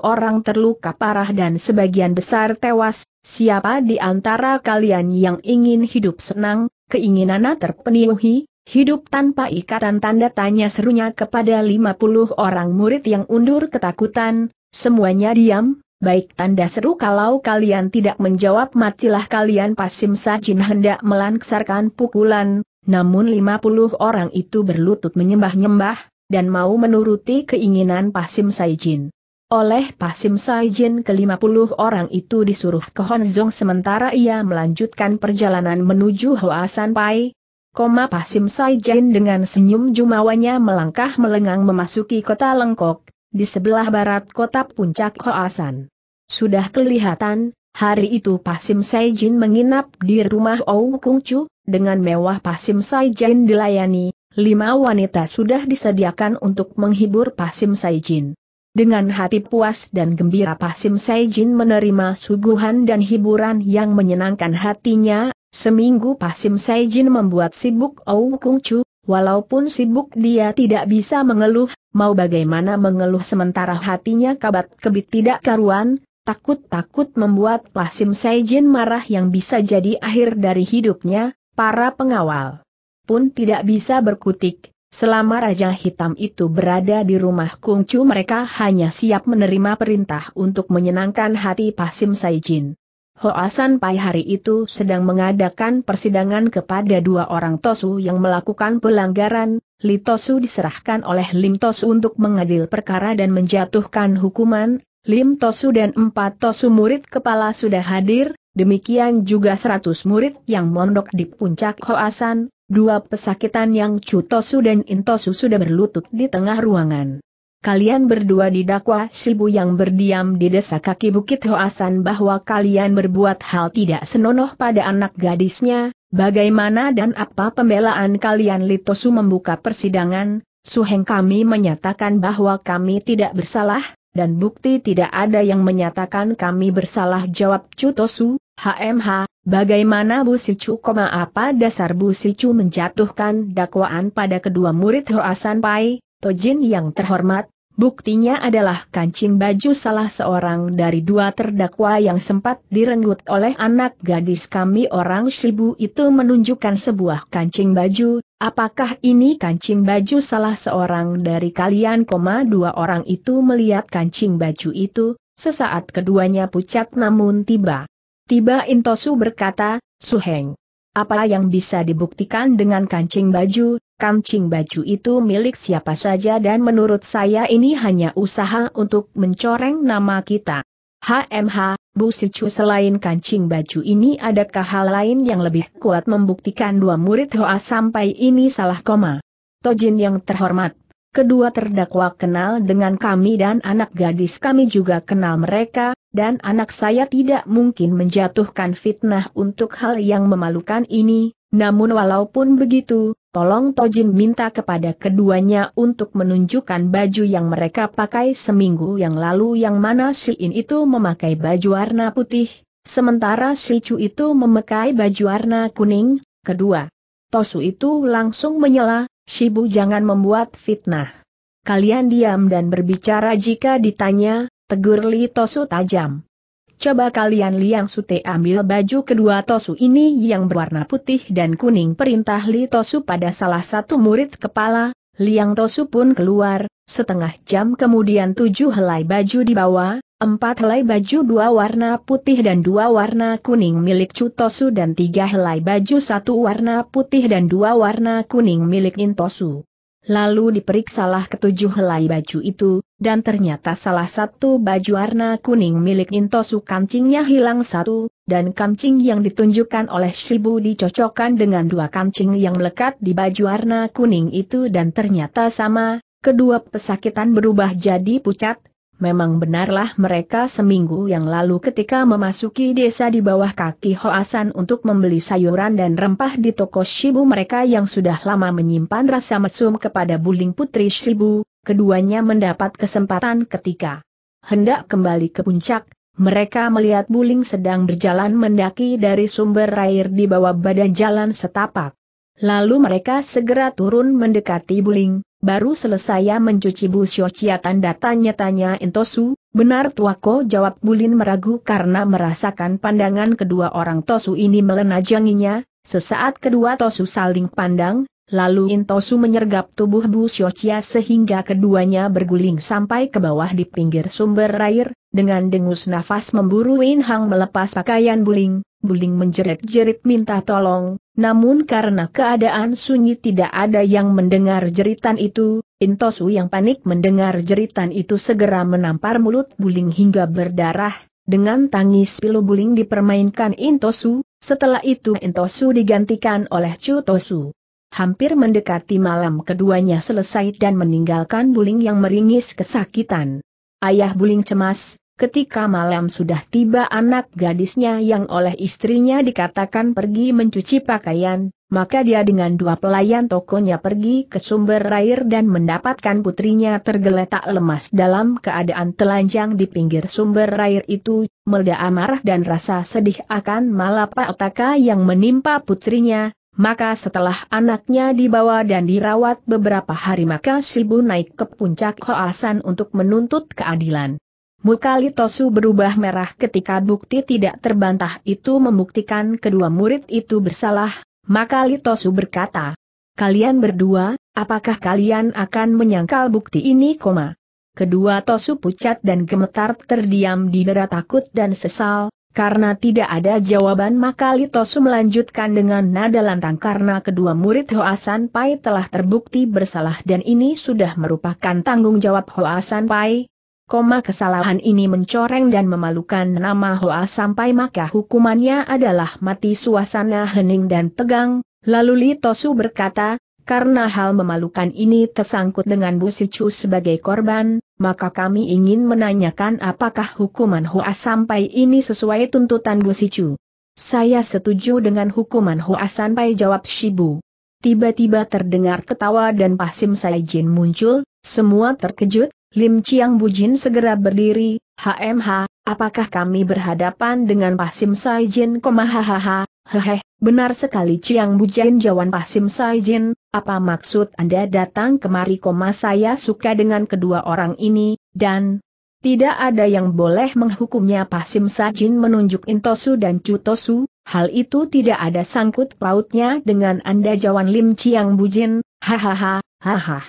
orang terluka parah dan sebagian besar tewas, siapa di antara kalian yang ingin hidup senang, keinginan terpenuhi, Hidup tanpa ikatan tanda tanya serunya kepada 50 orang murid yang undur ketakutan, semuanya diam, baik tanda seru kalau kalian tidak menjawab matilah kalian pasim sajin hendak melangsarkan pukulan, namun 50 orang itu berlutut menyembah-nyembah, dan mau menuruti keinginan pasim sajin. Oleh Pasim Sajin, ke-50 orang itu disuruh ke Honzong sementara ia melanjutkan perjalanan menuju Hoa Sanpai, Koma Pasim Saijen dengan senyum jumawanya melangkah melengang memasuki kota Lengkok, di sebelah barat kota puncak Hoasan. Sudah kelihatan, hari itu Pasim Saijin menginap di rumah Ou Chu, dengan mewah Pasim Saijin dilayani, lima wanita sudah disediakan untuk menghibur Pasim Saijin. Dengan hati puas dan gembira Pasim Saijin menerima suguhan dan hiburan yang menyenangkan hatinya, Seminggu Pasim Saijin membuat sibuk Ou Kung Chu, walaupun sibuk dia tidak bisa mengeluh, mau bagaimana mengeluh sementara hatinya kabat kebit tidak karuan, takut-takut membuat Pasim Saijin marah yang bisa jadi akhir dari hidupnya, para pengawal pun tidak bisa berkutik, Selama Raja Hitam itu berada di rumah Chu mereka hanya siap menerima perintah untuk menyenangkan hati Pasim Saijin. Hoasan Pai hari itu sedang mengadakan persidangan kepada dua orang Tosu yang melakukan pelanggaran, Li Tosu diserahkan oleh Lim Tosu untuk mengadil perkara dan menjatuhkan hukuman, Lim Tosu dan empat Tosu murid kepala sudah hadir, demikian juga seratus murid yang mondok di puncak Hoasan, dua pesakitan yang Chu Tosu dan Intosu sudah berlutut di tengah ruangan kalian berdua didakwa Sibu yang berdiam di desa kaki Bukit Hoasan bahwa kalian berbuat hal tidak senonoh pada anak gadisnya, bagaimana dan apa pembelaan kalian Litosu membuka persidangan, Suheng kami menyatakan bahwa kami tidak bersalah, dan bukti tidak ada yang menyatakan kami bersalah jawab Cutosu, HMH, bagaimana Bu Sicu, apa dasar Bu Sicu menjatuhkan dakwaan pada kedua murid Hoasan Pai, Tojin yang terhormat, buktinya adalah kancing baju salah seorang dari dua terdakwa yang sempat direnggut oleh anak gadis kami orang Shibu itu menunjukkan sebuah kancing baju, apakah ini kancing baju salah seorang dari kalian, dua orang itu melihat kancing baju itu, sesaat keduanya pucat namun tiba. Tiba Intosu berkata, Suheng. Apa yang bisa dibuktikan dengan kancing baju, kancing baju itu milik siapa saja dan menurut saya ini hanya usaha untuk mencoreng nama kita. HMH, Bu Sicu selain kancing baju ini adakah hal lain yang lebih kuat membuktikan dua murid Hoa sampai ini salah koma? Tojin yang terhormat, kedua terdakwa kenal dengan kami dan anak gadis kami juga kenal mereka, dan anak saya tidak mungkin menjatuhkan fitnah untuk hal yang memalukan ini, namun walaupun begitu, Tolong Tojin minta kepada keduanya untuk menunjukkan baju yang mereka pakai seminggu yang lalu yang mana si In itu memakai baju warna putih, sementara si Chu itu memakai baju warna kuning. Kedua, Tosu itu langsung menyela, Shibu jangan membuat fitnah. Kalian diam dan berbicara jika ditanya, tegur Li Tosu tajam. Coba kalian Liang Sute ambil baju kedua Tosu ini yang berwarna putih dan kuning perintah Li Tosu pada salah satu murid kepala, Liang Tosu pun keluar, setengah jam kemudian tujuh helai baju dibawa, empat helai baju dua warna putih dan dua warna kuning milik Tosu dan tiga helai baju satu warna putih dan dua warna kuning milik Intosu. Lalu diperiksalah ketujuh helai baju itu, dan ternyata salah satu baju warna kuning milik Intosu kancingnya hilang satu, dan kancing yang ditunjukkan oleh Shibu dicocokkan dengan dua kancing yang melekat di baju warna kuning itu dan ternyata sama, kedua pesakitan berubah jadi pucat, Memang benarlah mereka seminggu yang lalu ketika memasuki desa di bawah kaki Hoasan untuk membeli sayuran dan rempah di toko Shibu mereka yang sudah lama menyimpan rasa mesum kepada Buling Putri Shibu, keduanya mendapat kesempatan ketika hendak kembali ke puncak, mereka melihat Buling sedang berjalan mendaki dari sumber air di bawah badan jalan setapak. Lalu mereka segera turun mendekati Buling, baru selesai ya mencuci busio cia tanda tanya-tanya Entosu, benar tuako jawab Bulin meragu karena merasakan pandangan kedua orang Tosu ini melenajanginya, sesaat kedua Tosu saling pandang, lalu Intosu menyergap tubuh busio cia sehingga keduanya berguling sampai ke bawah di pinggir sumber air, dengan dengus nafas memburu Wenhang melepas pakaian Buling, Buling menjerit-jerit minta tolong, namun karena keadaan sunyi tidak ada yang mendengar jeritan itu, Intosu yang panik mendengar jeritan itu segera menampar mulut Buling hingga berdarah, dengan tangis pilu Buling dipermainkan Intosu, setelah itu Intosu digantikan oleh Cutosu. Hampir mendekati malam keduanya selesai dan meninggalkan Buling yang meringis kesakitan. Ayah Buling cemas, Ketika malam sudah tiba anak gadisnya yang oleh istrinya dikatakan pergi mencuci pakaian, maka dia dengan dua pelayan tokonya pergi ke sumber air dan mendapatkan putrinya tergeletak lemas dalam keadaan telanjang di pinggir sumber air itu, melda amarah dan rasa sedih akan malapetaka yang menimpa putrinya, maka setelah anaknya dibawa dan dirawat beberapa hari maka Sibu naik ke puncak Hoasan untuk menuntut keadilan. Muka Litosu berubah merah ketika bukti tidak terbantah itu membuktikan kedua murid itu bersalah, maka Litosu berkata, Kalian berdua, apakah kalian akan menyangkal bukti ini? Kedua Tosu pucat dan gemetar terdiam di darah takut dan sesal, karena tidak ada jawaban maka Litosu melanjutkan dengan nada lantang karena kedua murid Hoasan Pai telah terbukti bersalah dan ini sudah merupakan tanggung jawab Hoasan Pai, Koma kesalahan ini mencoreng dan memalukan nama Hoa sampai maka hukumannya adalah mati suasana hening dan tegang, lalu Li Tosu berkata, karena hal memalukan ini tersangkut dengan Bu Sicu sebagai korban, maka kami ingin menanyakan apakah hukuman Hoa sampai ini sesuai tuntutan Bu Sicu. Saya setuju dengan hukuman Hoa sampai jawab Shibu. Tiba-tiba terdengar ketawa dan Pasim Saijin muncul, semua terkejut, Lim Chiang Bujin segera berdiri, HMH, apakah kami berhadapan dengan Pasim Saijin? Hahaha, heheh, benar sekali Chiang Bujin jawan Pasim Jin, apa maksud Anda datang kemari? Koma saya suka dengan kedua orang ini, dan tidak ada yang boleh menghukumnya Pasim Jin menunjuk Intosu dan Cutosu, hal itu tidak ada sangkut pautnya dengan Anda jawan Lim Chiang Bujin, hahaha, hahaha.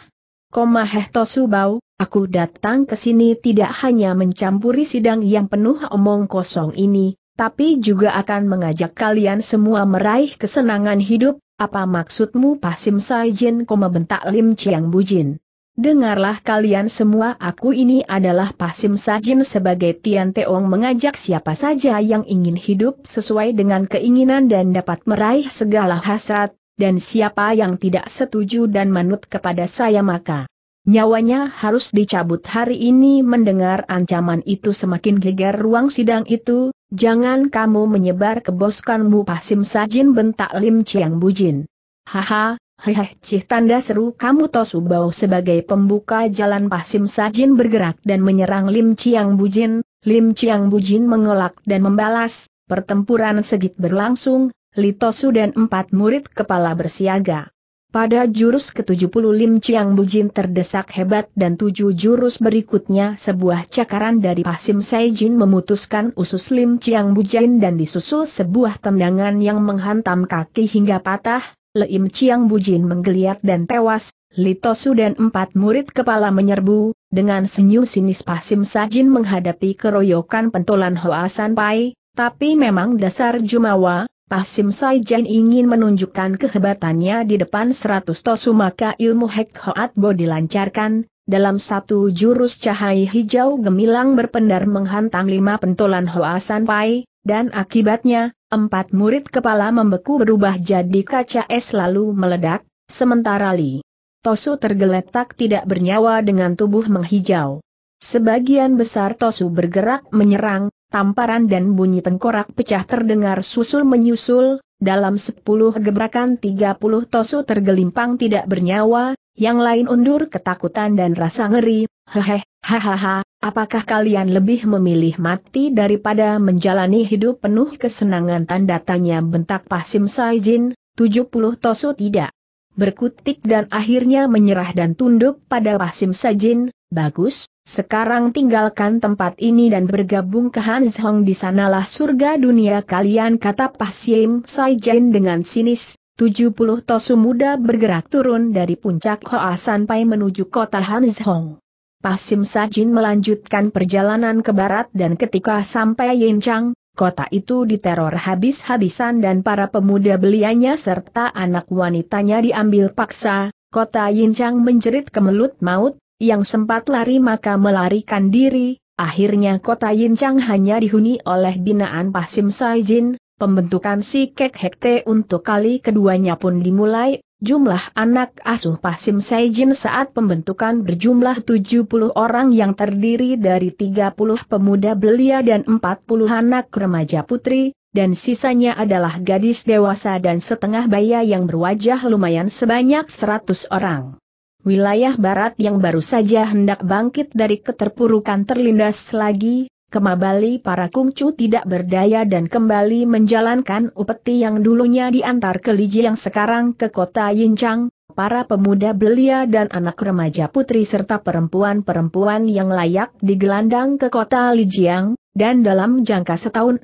Koma Heh Tosu Bau, Aku datang ke sini tidak hanya mencampuri sidang yang penuh omong kosong ini, tapi juga akan mengajak kalian semua meraih kesenangan hidup, apa maksudmu Pasim Saijin koma bentak Lim Chiang Bujin. Dengarlah kalian semua aku ini adalah Pasim Sajin sebagai Tian Teong mengajak siapa saja yang ingin hidup sesuai dengan keinginan dan dapat meraih segala hasrat, dan siapa yang tidak setuju dan manut kepada saya maka Nyawanya harus dicabut hari ini mendengar ancaman itu semakin geger ruang sidang itu, jangan kamu menyebar keboskanmu pasim sajin bentak Lim ciang Bujin. Haha, heheh cih tanda seru kamu Tosu bau sebagai pembuka jalan pasim sajin bergerak dan menyerang Lim ciang Bujin, Lim ciang Bujin mengelak dan membalas, pertempuran segit berlangsung, Litosu dan empat murid kepala bersiaga. Pada jurus ke-70 Lim Chiang Bujin terdesak hebat dan tujuh jurus berikutnya sebuah cakaran dari Pasim Saijin memutuskan usus Lim Chiang Bujin dan disusul sebuah tendangan yang menghantam kaki hingga patah, Lim Chiang Bujin menggeliat dan tewas, Litosu dan empat murid kepala menyerbu, dengan senyum sinis Pasim Saijin menghadapi keroyokan pentolan Hoasan Pai, tapi memang dasar Jumawa, Pasim Jen ingin menunjukkan kehebatannya di depan seratus tosu maka ilmu Hek Hoat Bo dilancarkan, dalam satu jurus cahaya hijau gemilang berpendar menghantam lima pentolan Hoa Pai dan akibatnya, empat murid kepala membeku berubah jadi kaca es lalu meledak, sementara Li Tosu tergeletak tidak bernyawa dengan tubuh menghijau. Sebagian besar Tosu bergerak menyerang, tamparan dan bunyi tengkorak pecah terdengar susul-menyusul, dalam sepuluh gebrakan tiga puluh tosu tergelimpang tidak bernyawa, yang lain undur ketakutan dan rasa ngeri, Hehe, hahaha, apakah kalian lebih memilih mati daripada menjalani hidup penuh kesenangan tanda tanya bentak Pasim saizin, tujuh puluh tosu tidak berkutik dan akhirnya menyerah dan tunduk pada Pasim Sajin, Bagus, sekarang tinggalkan tempat ini dan bergabung ke Hans Hong di sanalah surga dunia kalian kata Pasim Sai Jin dengan sinis. 70 tosu muda bergerak turun dari puncak Hoa sampai menuju kota Hans Hong. Sai Jin melanjutkan perjalanan ke barat dan ketika sampai Yinchang, kota itu diteror habis-habisan dan para pemuda beliannya serta anak wanitanya diambil paksa, kota Yinchang menjerit kemelut maut, yang sempat lari maka melarikan diri, akhirnya kota Yincang hanya dihuni oleh binaan Pasim Saijin, pembentukan si Kek Hekte untuk kali keduanya pun dimulai, jumlah anak asuh Pasim Saijin saat pembentukan berjumlah 70 orang yang terdiri dari 30 pemuda belia dan 40 anak remaja putri, dan sisanya adalah gadis dewasa dan setengah baya yang berwajah lumayan sebanyak 100 orang wilayah barat yang baru saja hendak bangkit dari keterpurukan terlindas lagi, kemabali para kungcu tidak berdaya dan kembali menjalankan upeti yang dulunya diantar ke Liji yang sekarang ke kota Yinchang. para pemuda belia dan anak remaja putri serta perempuan-perempuan yang layak digelandang ke kota Lijiang, dan dalam jangka setahun 600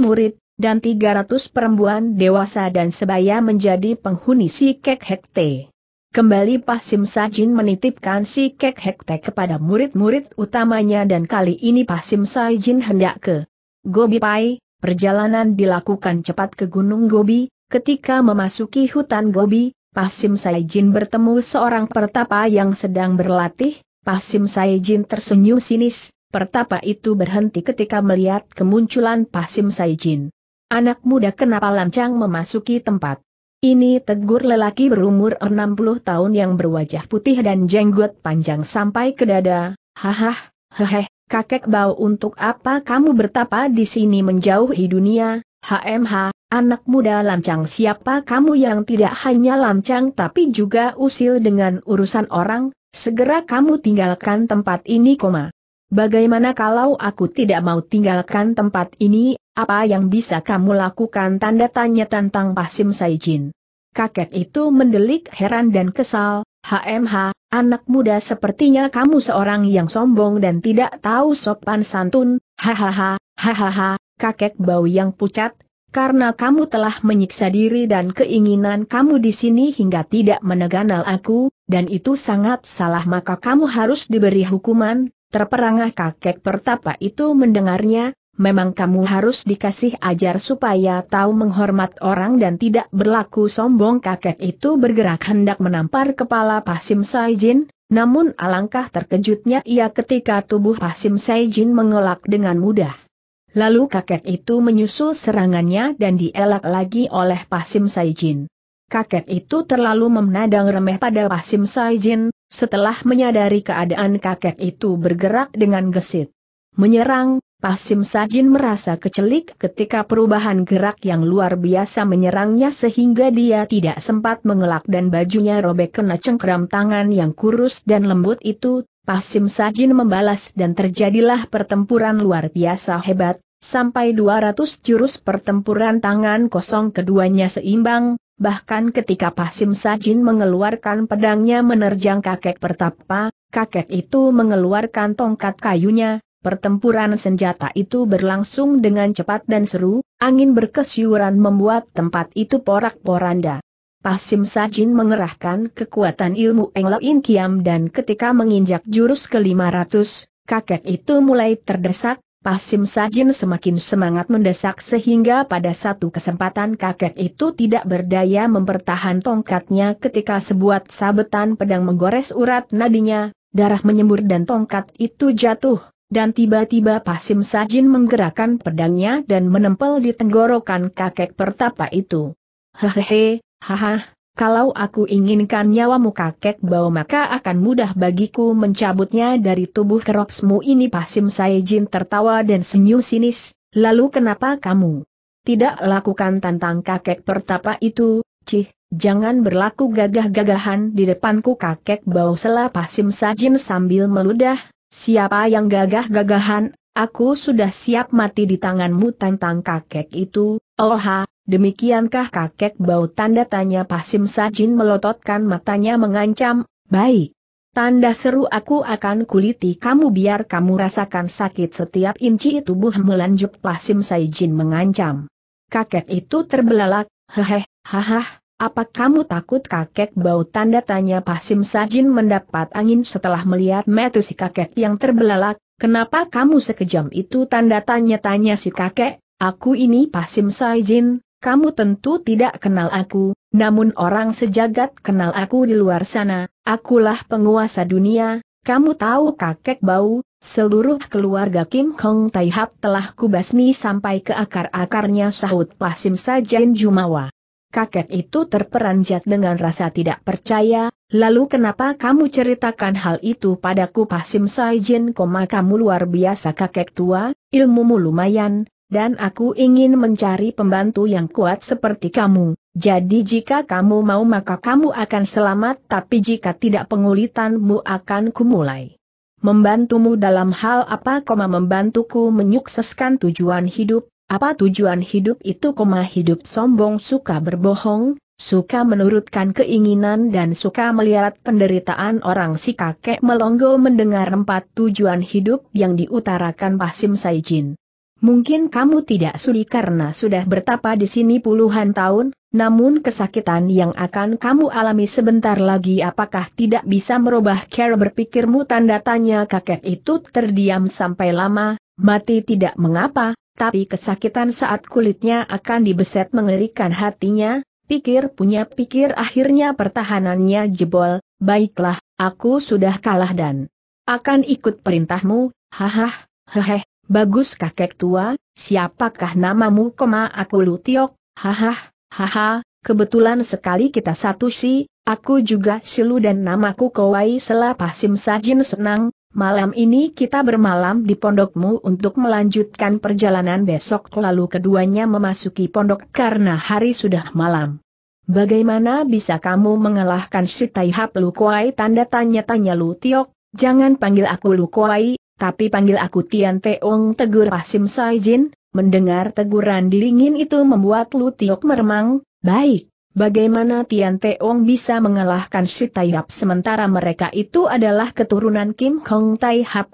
murid, dan 300 perempuan dewasa dan sebaya menjadi penghuni si Kek Hekte. Kembali Pasim Sajin menitipkan si Kek Hekte kepada murid-murid utamanya dan kali ini Pasim Sajin hendak ke Gobi Pai, perjalanan dilakukan cepat ke Gunung Gobi, ketika memasuki hutan Gobi, Pasim Sajin bertemu seorang pertapa yang sedang berlatih, Pasim Sajin tersenyum sinis, pertapa itu berhenti ketika melihat kemunculan Pasim Sajin. Anak muda kenapa lancang memasuki tempat ini tegur lelaki berumur 60 tahun yang berwajah putih dan jenggot panjang sampai ke dada, hahah, heheh, kakek bau untuk apa kamu bertapa di sini menjauhi dunia, HMH, anak muda lancang siapa kamu yang tidak hanya lancang tapi juga usil dengan urusan orang, segera kamu tinggalkan tempat ini koma. Bagaimana kalau aku tidak mau tinggalkan tempat ini, apa yang bisa kamu lakukan tanda tanya tentang Pasim Saijin kakek itu mendelik heran dan kesal, HMH, anak muda sepertinya kamu seorang yang sombong dan tidak tahu sopan santun, hahaha, hahaha, kakek bau yang pucat, karena kamu telah menyiksa diri dan keinginan kamu di sini hingga tidak meneganal aku, dan itu sangat salah maka kamu harus diberi hukuman, terperangah kakek pertapa itu mendengarnya, memang kamu harus dikasih ajar supaya tahu menghormat orang dan tidak berlaku sombong kakek itu bergerak hendak menampar kepala Pasim Saijin, namun alangkah terkejutnya ia ketika tubuh Pasim Saijin mengelak dengan mudah. Lalu kakek itu menyusul serangannya dan dielak lagi oleh Pasim Saijin. Kakek itu terlalu memandang remeh pada Pasim Saijin, setelah menyadari keadaan kakek itu bergerak dengan gesit. Menyerang, Pasim Sajin merasa kecelik ketika perubahan gerak yang luar biasa menyerangnya sehingga dia tidak sempat mengelak dan bajunya robek kena cengkram tangan yang kurus dan lembut itu. Pasim Sajin membalas dan terjadilah pertempuran luar biasa hebat, sampai 200 jurus pertempuran tangan kosong keduanya seimbang, bahkan ketika Pasim Sajin mengeluarkan pedangnya menerjang kakek pertapa, kakek itu mengeluarkan tongkat kayunya, Pertempuran senjata itu berlangsung dengan cepat dan seru, angin berkesyuran membuat tempat itu porak-poranda. Pasim Sajin mengerahkan kekuatan ilmu Engloin Kiam dan ketika menginjak jurus ke-500, kakek itu mulai terdesak, Pasim Sajin semakin semangat mendesak sehingga pada satu kesempatan kakek itu tidak berdaya mempertahankan tongkatnya ketika sebuah sabetan pedang menggores urat nadinya, darah menyembur dan tongkat itu jatuh. Dan tiba-tiba Pasim Sajin menggerakkan pedangnya dan menempel di tenggorokan kakek pertapa itu. Hehehe, haha, kalau aku inginkan nyawamu kakek bau maka akan mudah bagiku mencabutnya dari tubuh keropsmu ini Pasim Sajin tertawa dan senyum sinis, lalu kenapa kamu? Tidak lakukan tantang kakek pertapa itu, cih, Jangan berlaku gagah-gagahan di depanku kakek bau sela pasim sajin sambil meludah, Siapa yang gagah-gagahan, aku sudah siap mati di tanganmu tantang kakek itu, oha, demikiankah kakek bau tanda tanya Pasim Sajin melototkan matanya mengancam, baik. Tanda seru aku akan kuliti kamu biar kamu rasakan sakit setiap inci tubuh melanjut Pasim sajin mengancam. Kakek itu terbelalak, Hehe, hahah, apa kamu takut kakek bau tanda tanya Pasim Sajin mendapat angin setelah melihat metu si kakek yang terbelalak, kenapa kamu sekejam itu tanda tanya-tanya si kakek, aku ini Pasim Sajin, kamu tentu tidak kenal aku, namun orang sejagat kenal aku di luar sana, akulah penguasa dunia, kamu tahu kakek bau, seluruh keluarga Kim Hong Taihap telah kubasmi sampai ke akar-akarnya sahut Pasim Sajin Jumawa kakek itu terperanjat dengan rasa tidak percaya, lalu kenapa kamu ceritakan hal itu padaku Pasim Sim koma kamu luar biasa kakek tua, ilmumu lumayan, dan aku ingin mencari pembantu yang kuat seperti kamu. Jadi jika kamu mau maka kamu akan selamat tapi jika tidak pengulitanmu akan kumulai. Membantumu dalam hal apa koma membantuku menyukseskan tujuan hidup, apa tujuan hidup itu? hidup sombong suka berbohong, suka menurutkan keinginan dan suka melihat penderitaan orang si kakek melonggo mendengar empat tujuan hidup yang diutarakan Pasim Saijin. Mungkin kamu tidak sudi karena sudah bertapa di sini puluhan tahun, namun kesakitan yang akan kamu alami sebentar lagi apakah tidak bisa merubah cara berpikirmu tanda tanya kakek itu terdiam sampai lama, mati tidak mengapa, tapi kesakitan saat kulitnya akan dibeset mengerikan hatinya, pikir punya pikir akhirnya pertahanannya jebol, baiklah, aku sudah kalah dan akan ikut perintahmu, Hahaha, heheh, bagus kakek tua, siapakah namamu koma aku lutiok, Hahaha, haha, kebetulan sekali kita satu si, aku juga silu dan namaku Kowai Selapasim Sajin Senang, Malam ini kita bermalam di pondokmu untuk melanjutkan perjalanan besok lalu keduanya memasuki pondok karena hari sudah malam. Bagaimana bisa kamu mengalahkan si Taihap Kuai? tanda tanya-tanya Lu Tiok, jangan panggil aku Lu Kuai, tapi panggil aku Tian Teong tegur Pasim Saijin, mendengar teguran dingin itu membuat Lu Tiok meremang, baik, Bagaimana Tian Teong bisa mengalahkan si Hap sementara mereka itu adalah keturunan Kim Hong Tai Taihap,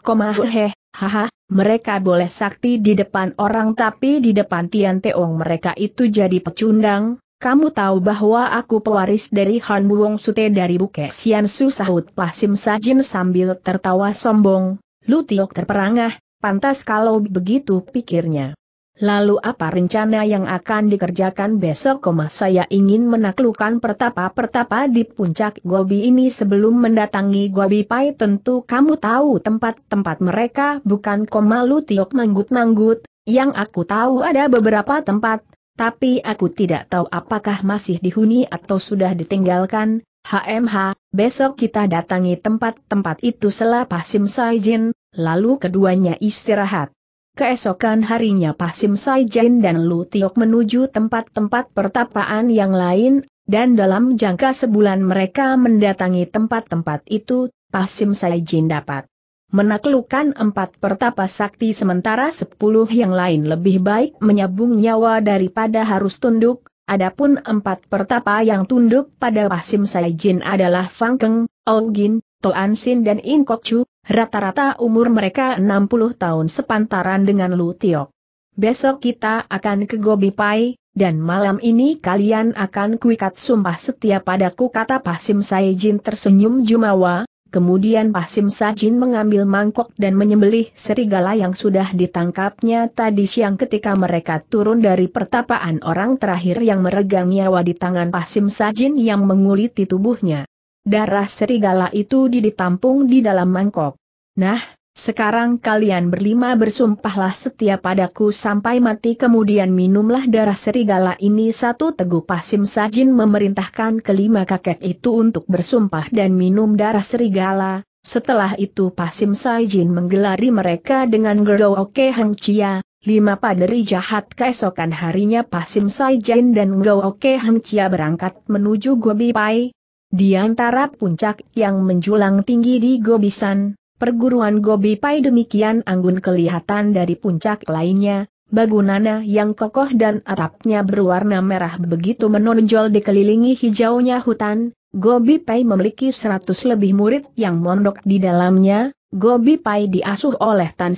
he, haha, mereka boleh sakti di depan orang tapi di depan Tian Teong mereka itu jadi pecundang. Kamu tahu bahwa aku pewaris dari Han Buong Sute dari Buke Sian Su sahut Pasim Sajin sambil tertawa sombong, Lu Tiok terperangah, pantas kalau begitu pikirnya. Lalu apa rencana yang akan dikerjakan besok? Koma saya ingin menaklukkan pertapa-pertapa di puncak Gobi ini sebelum mendatangi Gobi Pai tentu kamu tahu tempat-tempat mereka bukan koma lu tiok manggut-manggut, yang aku tahu ada beberapa tempat, tapi aku tidak tahu apakah masih dihuni atau sudah ditinggalkan, HMH, besok kita datangi tempat-tempat itu setelah Pasim Saijin, lalu keduanya istirahat. Keesokan harinya Pasim Saijen dan Lu Tiok menuju tempat-tempat pertapaan yang lain, dan dalam jangka sebulan mereka mendatangi tempat-tempat itu, Pasim Saijin dapat menaklukkan empat pertapa sakti sementara sepuluh yang lain lebih baik menyambung nyawa daripada harus tunduk, adapun empat pertapa yang tunduk pada Pasim Saijin adalah Fangkeng, Ogin, Toan Sin dan In Kok Chu, rata-rata umur mereka 60 tahun sepantaran dengan Lu Tiok. Besok kita akan ke Gobi Pai, dan malam ini kalian akan kuikat sumpah setia padaku kata Pasim Saijin tersenyum jumawa, kemudian Pasim Saijin mengambil mangkok dan menyembelih serigala yang sudah ditangkapnya tadi siang ketika mereka turun dari pertapaan orang terakhir yang meregang nyawa di tangan Pasim Saijin yang menguliti tubuhnya. Darah serigala itu ditampung di dalam mangkok. Nah, sekarang kalian berlima bersumpahlah setia padaku sampai mati kemudian minumlah darah serigala ini satu teguh pasim sajin memerintahkan kelima kakek itu untuk bersumpah dan minum darah serigala. Setelah itu pasim sajin menggelari mereka dengan gergo oke hang Chia, lima paderi jahat keesokan harinya pasim sajin dan gergo oke hang Chia berangkat menuju gobi pai, di antara puncak yang menjulang tinggi di Gobisan, perguruan Gobi Pai demikian anggun kelihatan dari puncak lainnya, Bagunana yang kokoh dan atapnya berwarna merah begitu menonjol dikelilingi hijaunya hutan, Gobi Pai memiliki seratus lebih murid yang mondok di dalamnya, Gobi Pai diasuh oleh Tan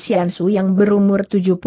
yang berumur 75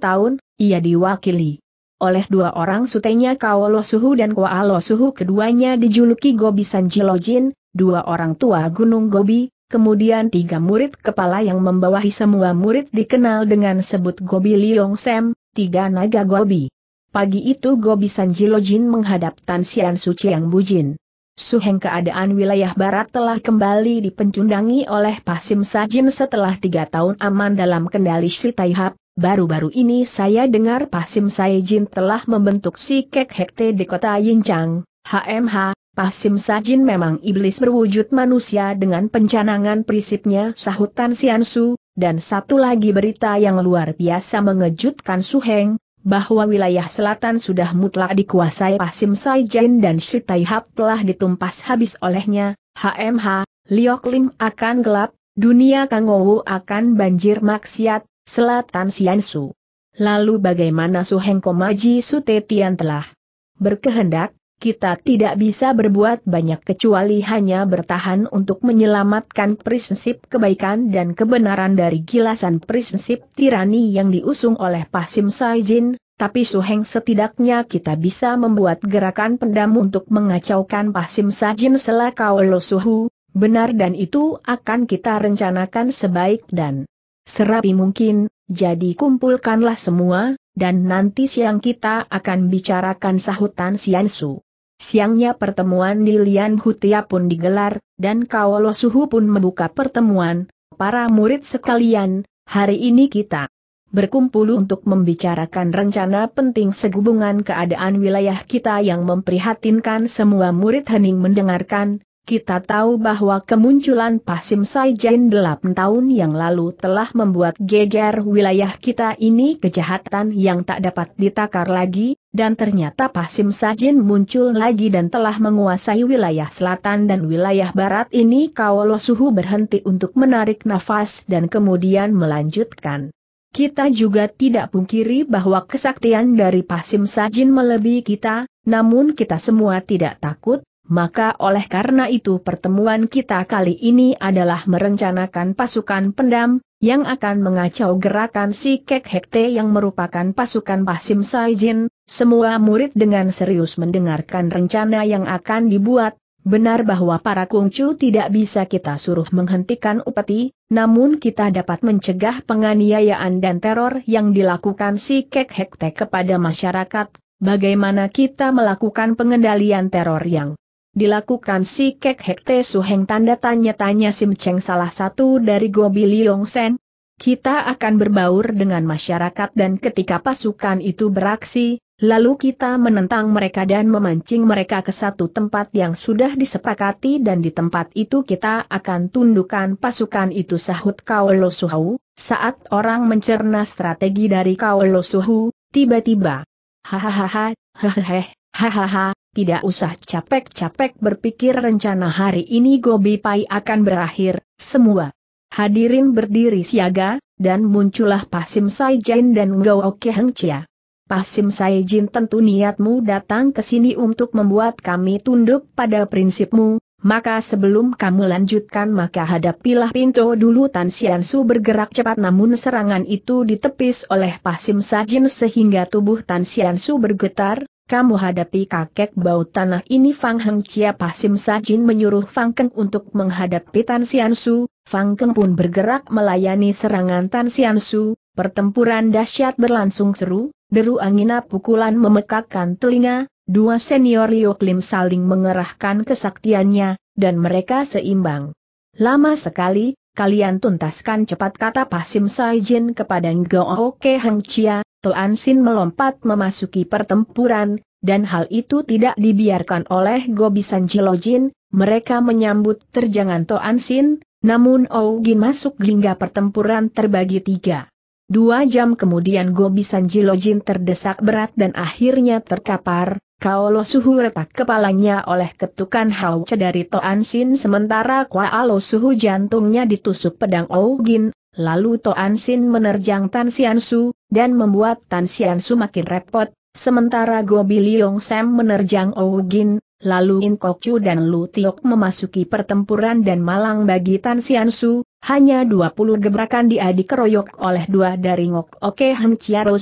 tahun, ia diwakili oleh dua orang sutenya Kaolo Suhu dan Kualo Suhu keduanya dijuluki Gobi Sanjilojin, dua orang tua Gunung Gobi, kemudian tiga murid kepala yang membawahi semua murid dikenal dengan sebut Gobi Liong Sem, tiga naga Gobi. Pagi itu Gobi Sanjilojin menghadap Tan Sian Suci yang bujin. Suheng keadaan wilayah barat telah kembali dipencundangi oleh Pasim Sajin setelah tiga tahun aman dalam kendali Shitaihap, baru-baru ini saya dengar Pasim Saijin telah membentuk si Kek Hekte di kota Yinchang. HMH, Pasim Saijin memang iblis berwujud manusia dengan pencanangan prinsipnya sahutan Siansu, dan satu lagi berita yang luar biasa mengejutkan Suheng, bahwa wilayah selatan sudah mutlak dikuasai Pasim Saijin dan si telah ditumpas habis olehnya, HMH, Liok Lim akan gelap, dunia Kangowu akan banjir maksiat, Selatan Siansu. Lalu bagaimana Su Hengko Komaji Sutetian Tetian telah berkehendak, kita tidak bisa berbuat banyak kecuali hanya bertahan untuk menyelamatkan prinsip kebaikan dan kebenaran dari gilasan prinsip tirani yang diusung oleh Pasim Saijin, tapi Suheng setidaknya kita bisa membuat gerakan pendam untuk mengacaukan Pasim Sajin selakau Suhu, benar dan itu akan kita rencanakan sebaik dan Serapi mungkin, jadi kumpulkanlah semua, dan nanti siang kita akan bicarakan sahutan Siansu. Siangnya pertemuan di Lian Hutia pun digelar, dan Kaolo Suhu pun membuka pertemuan, para murid sekalian, hari ini kita berkumpul untuk membicarakan rencana penting segubungan keadaan wilayah kita yang memprihatinkan semua murid hening mendengarkan, kita tahu bahwa kemunculan Pasim Sajin 8 tahun yang lalu telah membuat geger wilayah kita ini kejahatan yang tak dapat ditakar lagi, dan ternyata Pasim Sajin muncul lagi dan telah menguasai wilayah selatan dan wilayah barat ini Kaolo Suhu berhenti untuk menarik nafas dan kemudian melanjutkan. Kita juga tidak pungkiri bahwa kesaktian dari Pasim Sajin melebihi kita, namun kita semua tidak takut, maka oleh karena itu pertemuan kita kali ini adalah merencanakan pasukan pendam, yang akan mengacau gerakan si Kek Hekte yang merupakan pasukan Pasim Saijin, semua murid dengan serius mendengarkan rencana yang akan dibuat, benar bahwa para kungcu tidak bisa kita suruh menghentikan upeti, namun kita dapat mencegah penganiayaan dan teror yang dilakukan si Kek Hekte kepada masyarakat, bagaimana kita melakukan pengendalian teror yang dilakukan si Kek Hek Suheng tanda tanya-tanya Sim Cheng salah satu dari Gobi Liong Sen, kita akan berbaur dengan masyarakat dan ketika pasukan itu beraksi, lalu kita menentang mereka dan memancing mereka ke satu tempat yang sudah disepakati dan di tempat itu kita akan tundukkan pasukan itu sahut Kao Lo Suhu, saat orang mencerna strategi dari Kao Suhu, tiba-tiba. Hahaha, hehehe, hahaha, tidak usah capek-capek berpikir rencana hari ini Gobi Pai akan berakhir, semua. Hadirin berdiri siaga, dan muncullah Pasim Sai Saijin dan Ngao Heng Chia. Pasim Sai Saijin tentu niatmu datang ke sini untuk membuat kami tunduk pada prinsipmu, maka sebelum kamu lanjutkan maka hadapilah pintu dulu Tan Sian Su bergerak cepat namun serangan itu ditepis oleh Pasim Sajin sehingga tubuh Tan Sian Su bergetar, kamu hadapi kakek bau tanah ini Fang Heng Chia Pasim Sajin menyuruh Fang Keng untuk menghadapi Tan Sian Su, Fang Keng pun bergerak melayani serangan Tan Sian Su, pertempuran dahsyat berlangsung seru, deru angin pukulan memekakkan telinga, dua senior Liu Klim saling mengerahkan kesaktiannya, dan mereka seimbang. Lama sekali, kalian tuntaskan cepat kata Pasim Sajin kepada Ngo Oke Heng Chia, Toan Sin melompat memasuki pertempuran, dan hal itu tidak dibiarkan oleh Gobisan Lojin. mereka menyambut terjangan Toan Sin, namun Ougin masuk hingga pertempuran terbagi tiga. Dua jam kemudian Gobisan Lojin terdesak berat dan akhirnya terkapar, Kaolo Suhu retak kepalanya oleh ketukan Hao dari Toan Sin sementara Kaolo Suhu jantungnya ditusuk pedang Ougin, Lalu Toan Sin menerjang Tan Sian Su, dan membuat Tan Sian Su makin repot, sementara Gobi Liong Sam menerjang Ou Gin, lalu In Kok Chu dan Lu Tiok memasuki pertempuran dan malang bagi Tan Sian Su, hanya 20 gebrakan dia dikeroyok oleh dua dari Ngok Oke Hem Chiaro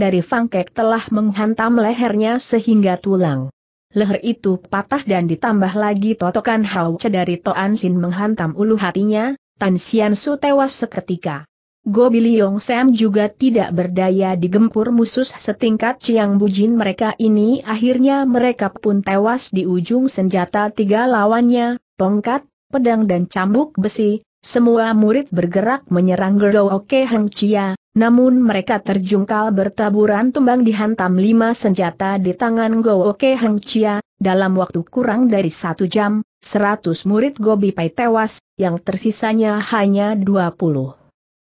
dari Fangkek telah menghantam lehernya sehingga tulang. Leher itu patah dan ditambah lagi totokan Hao dari Toan Sin menghantam ulu hatinya, Tan Xian Su tewas seketika. Go Biliong Sam juga tidak berdaya digempur musuh setingkat Chiang Bujin mereka ini akhirnya mereka pun tewas di ujung senjata tiga lawannya, tongkat, pedang dan cambuk besi, semua murid bergerak menyerang Gergo Oke Heng Chia, namun mereka terjungkal bertaburan tumbang dihantam lima senjata di tangan Go Oke Heng Chia, dalam waktu kurang dari satu jam, Seratus murid Gobi Pai tewas, yang tersisanya hanya dua puluh.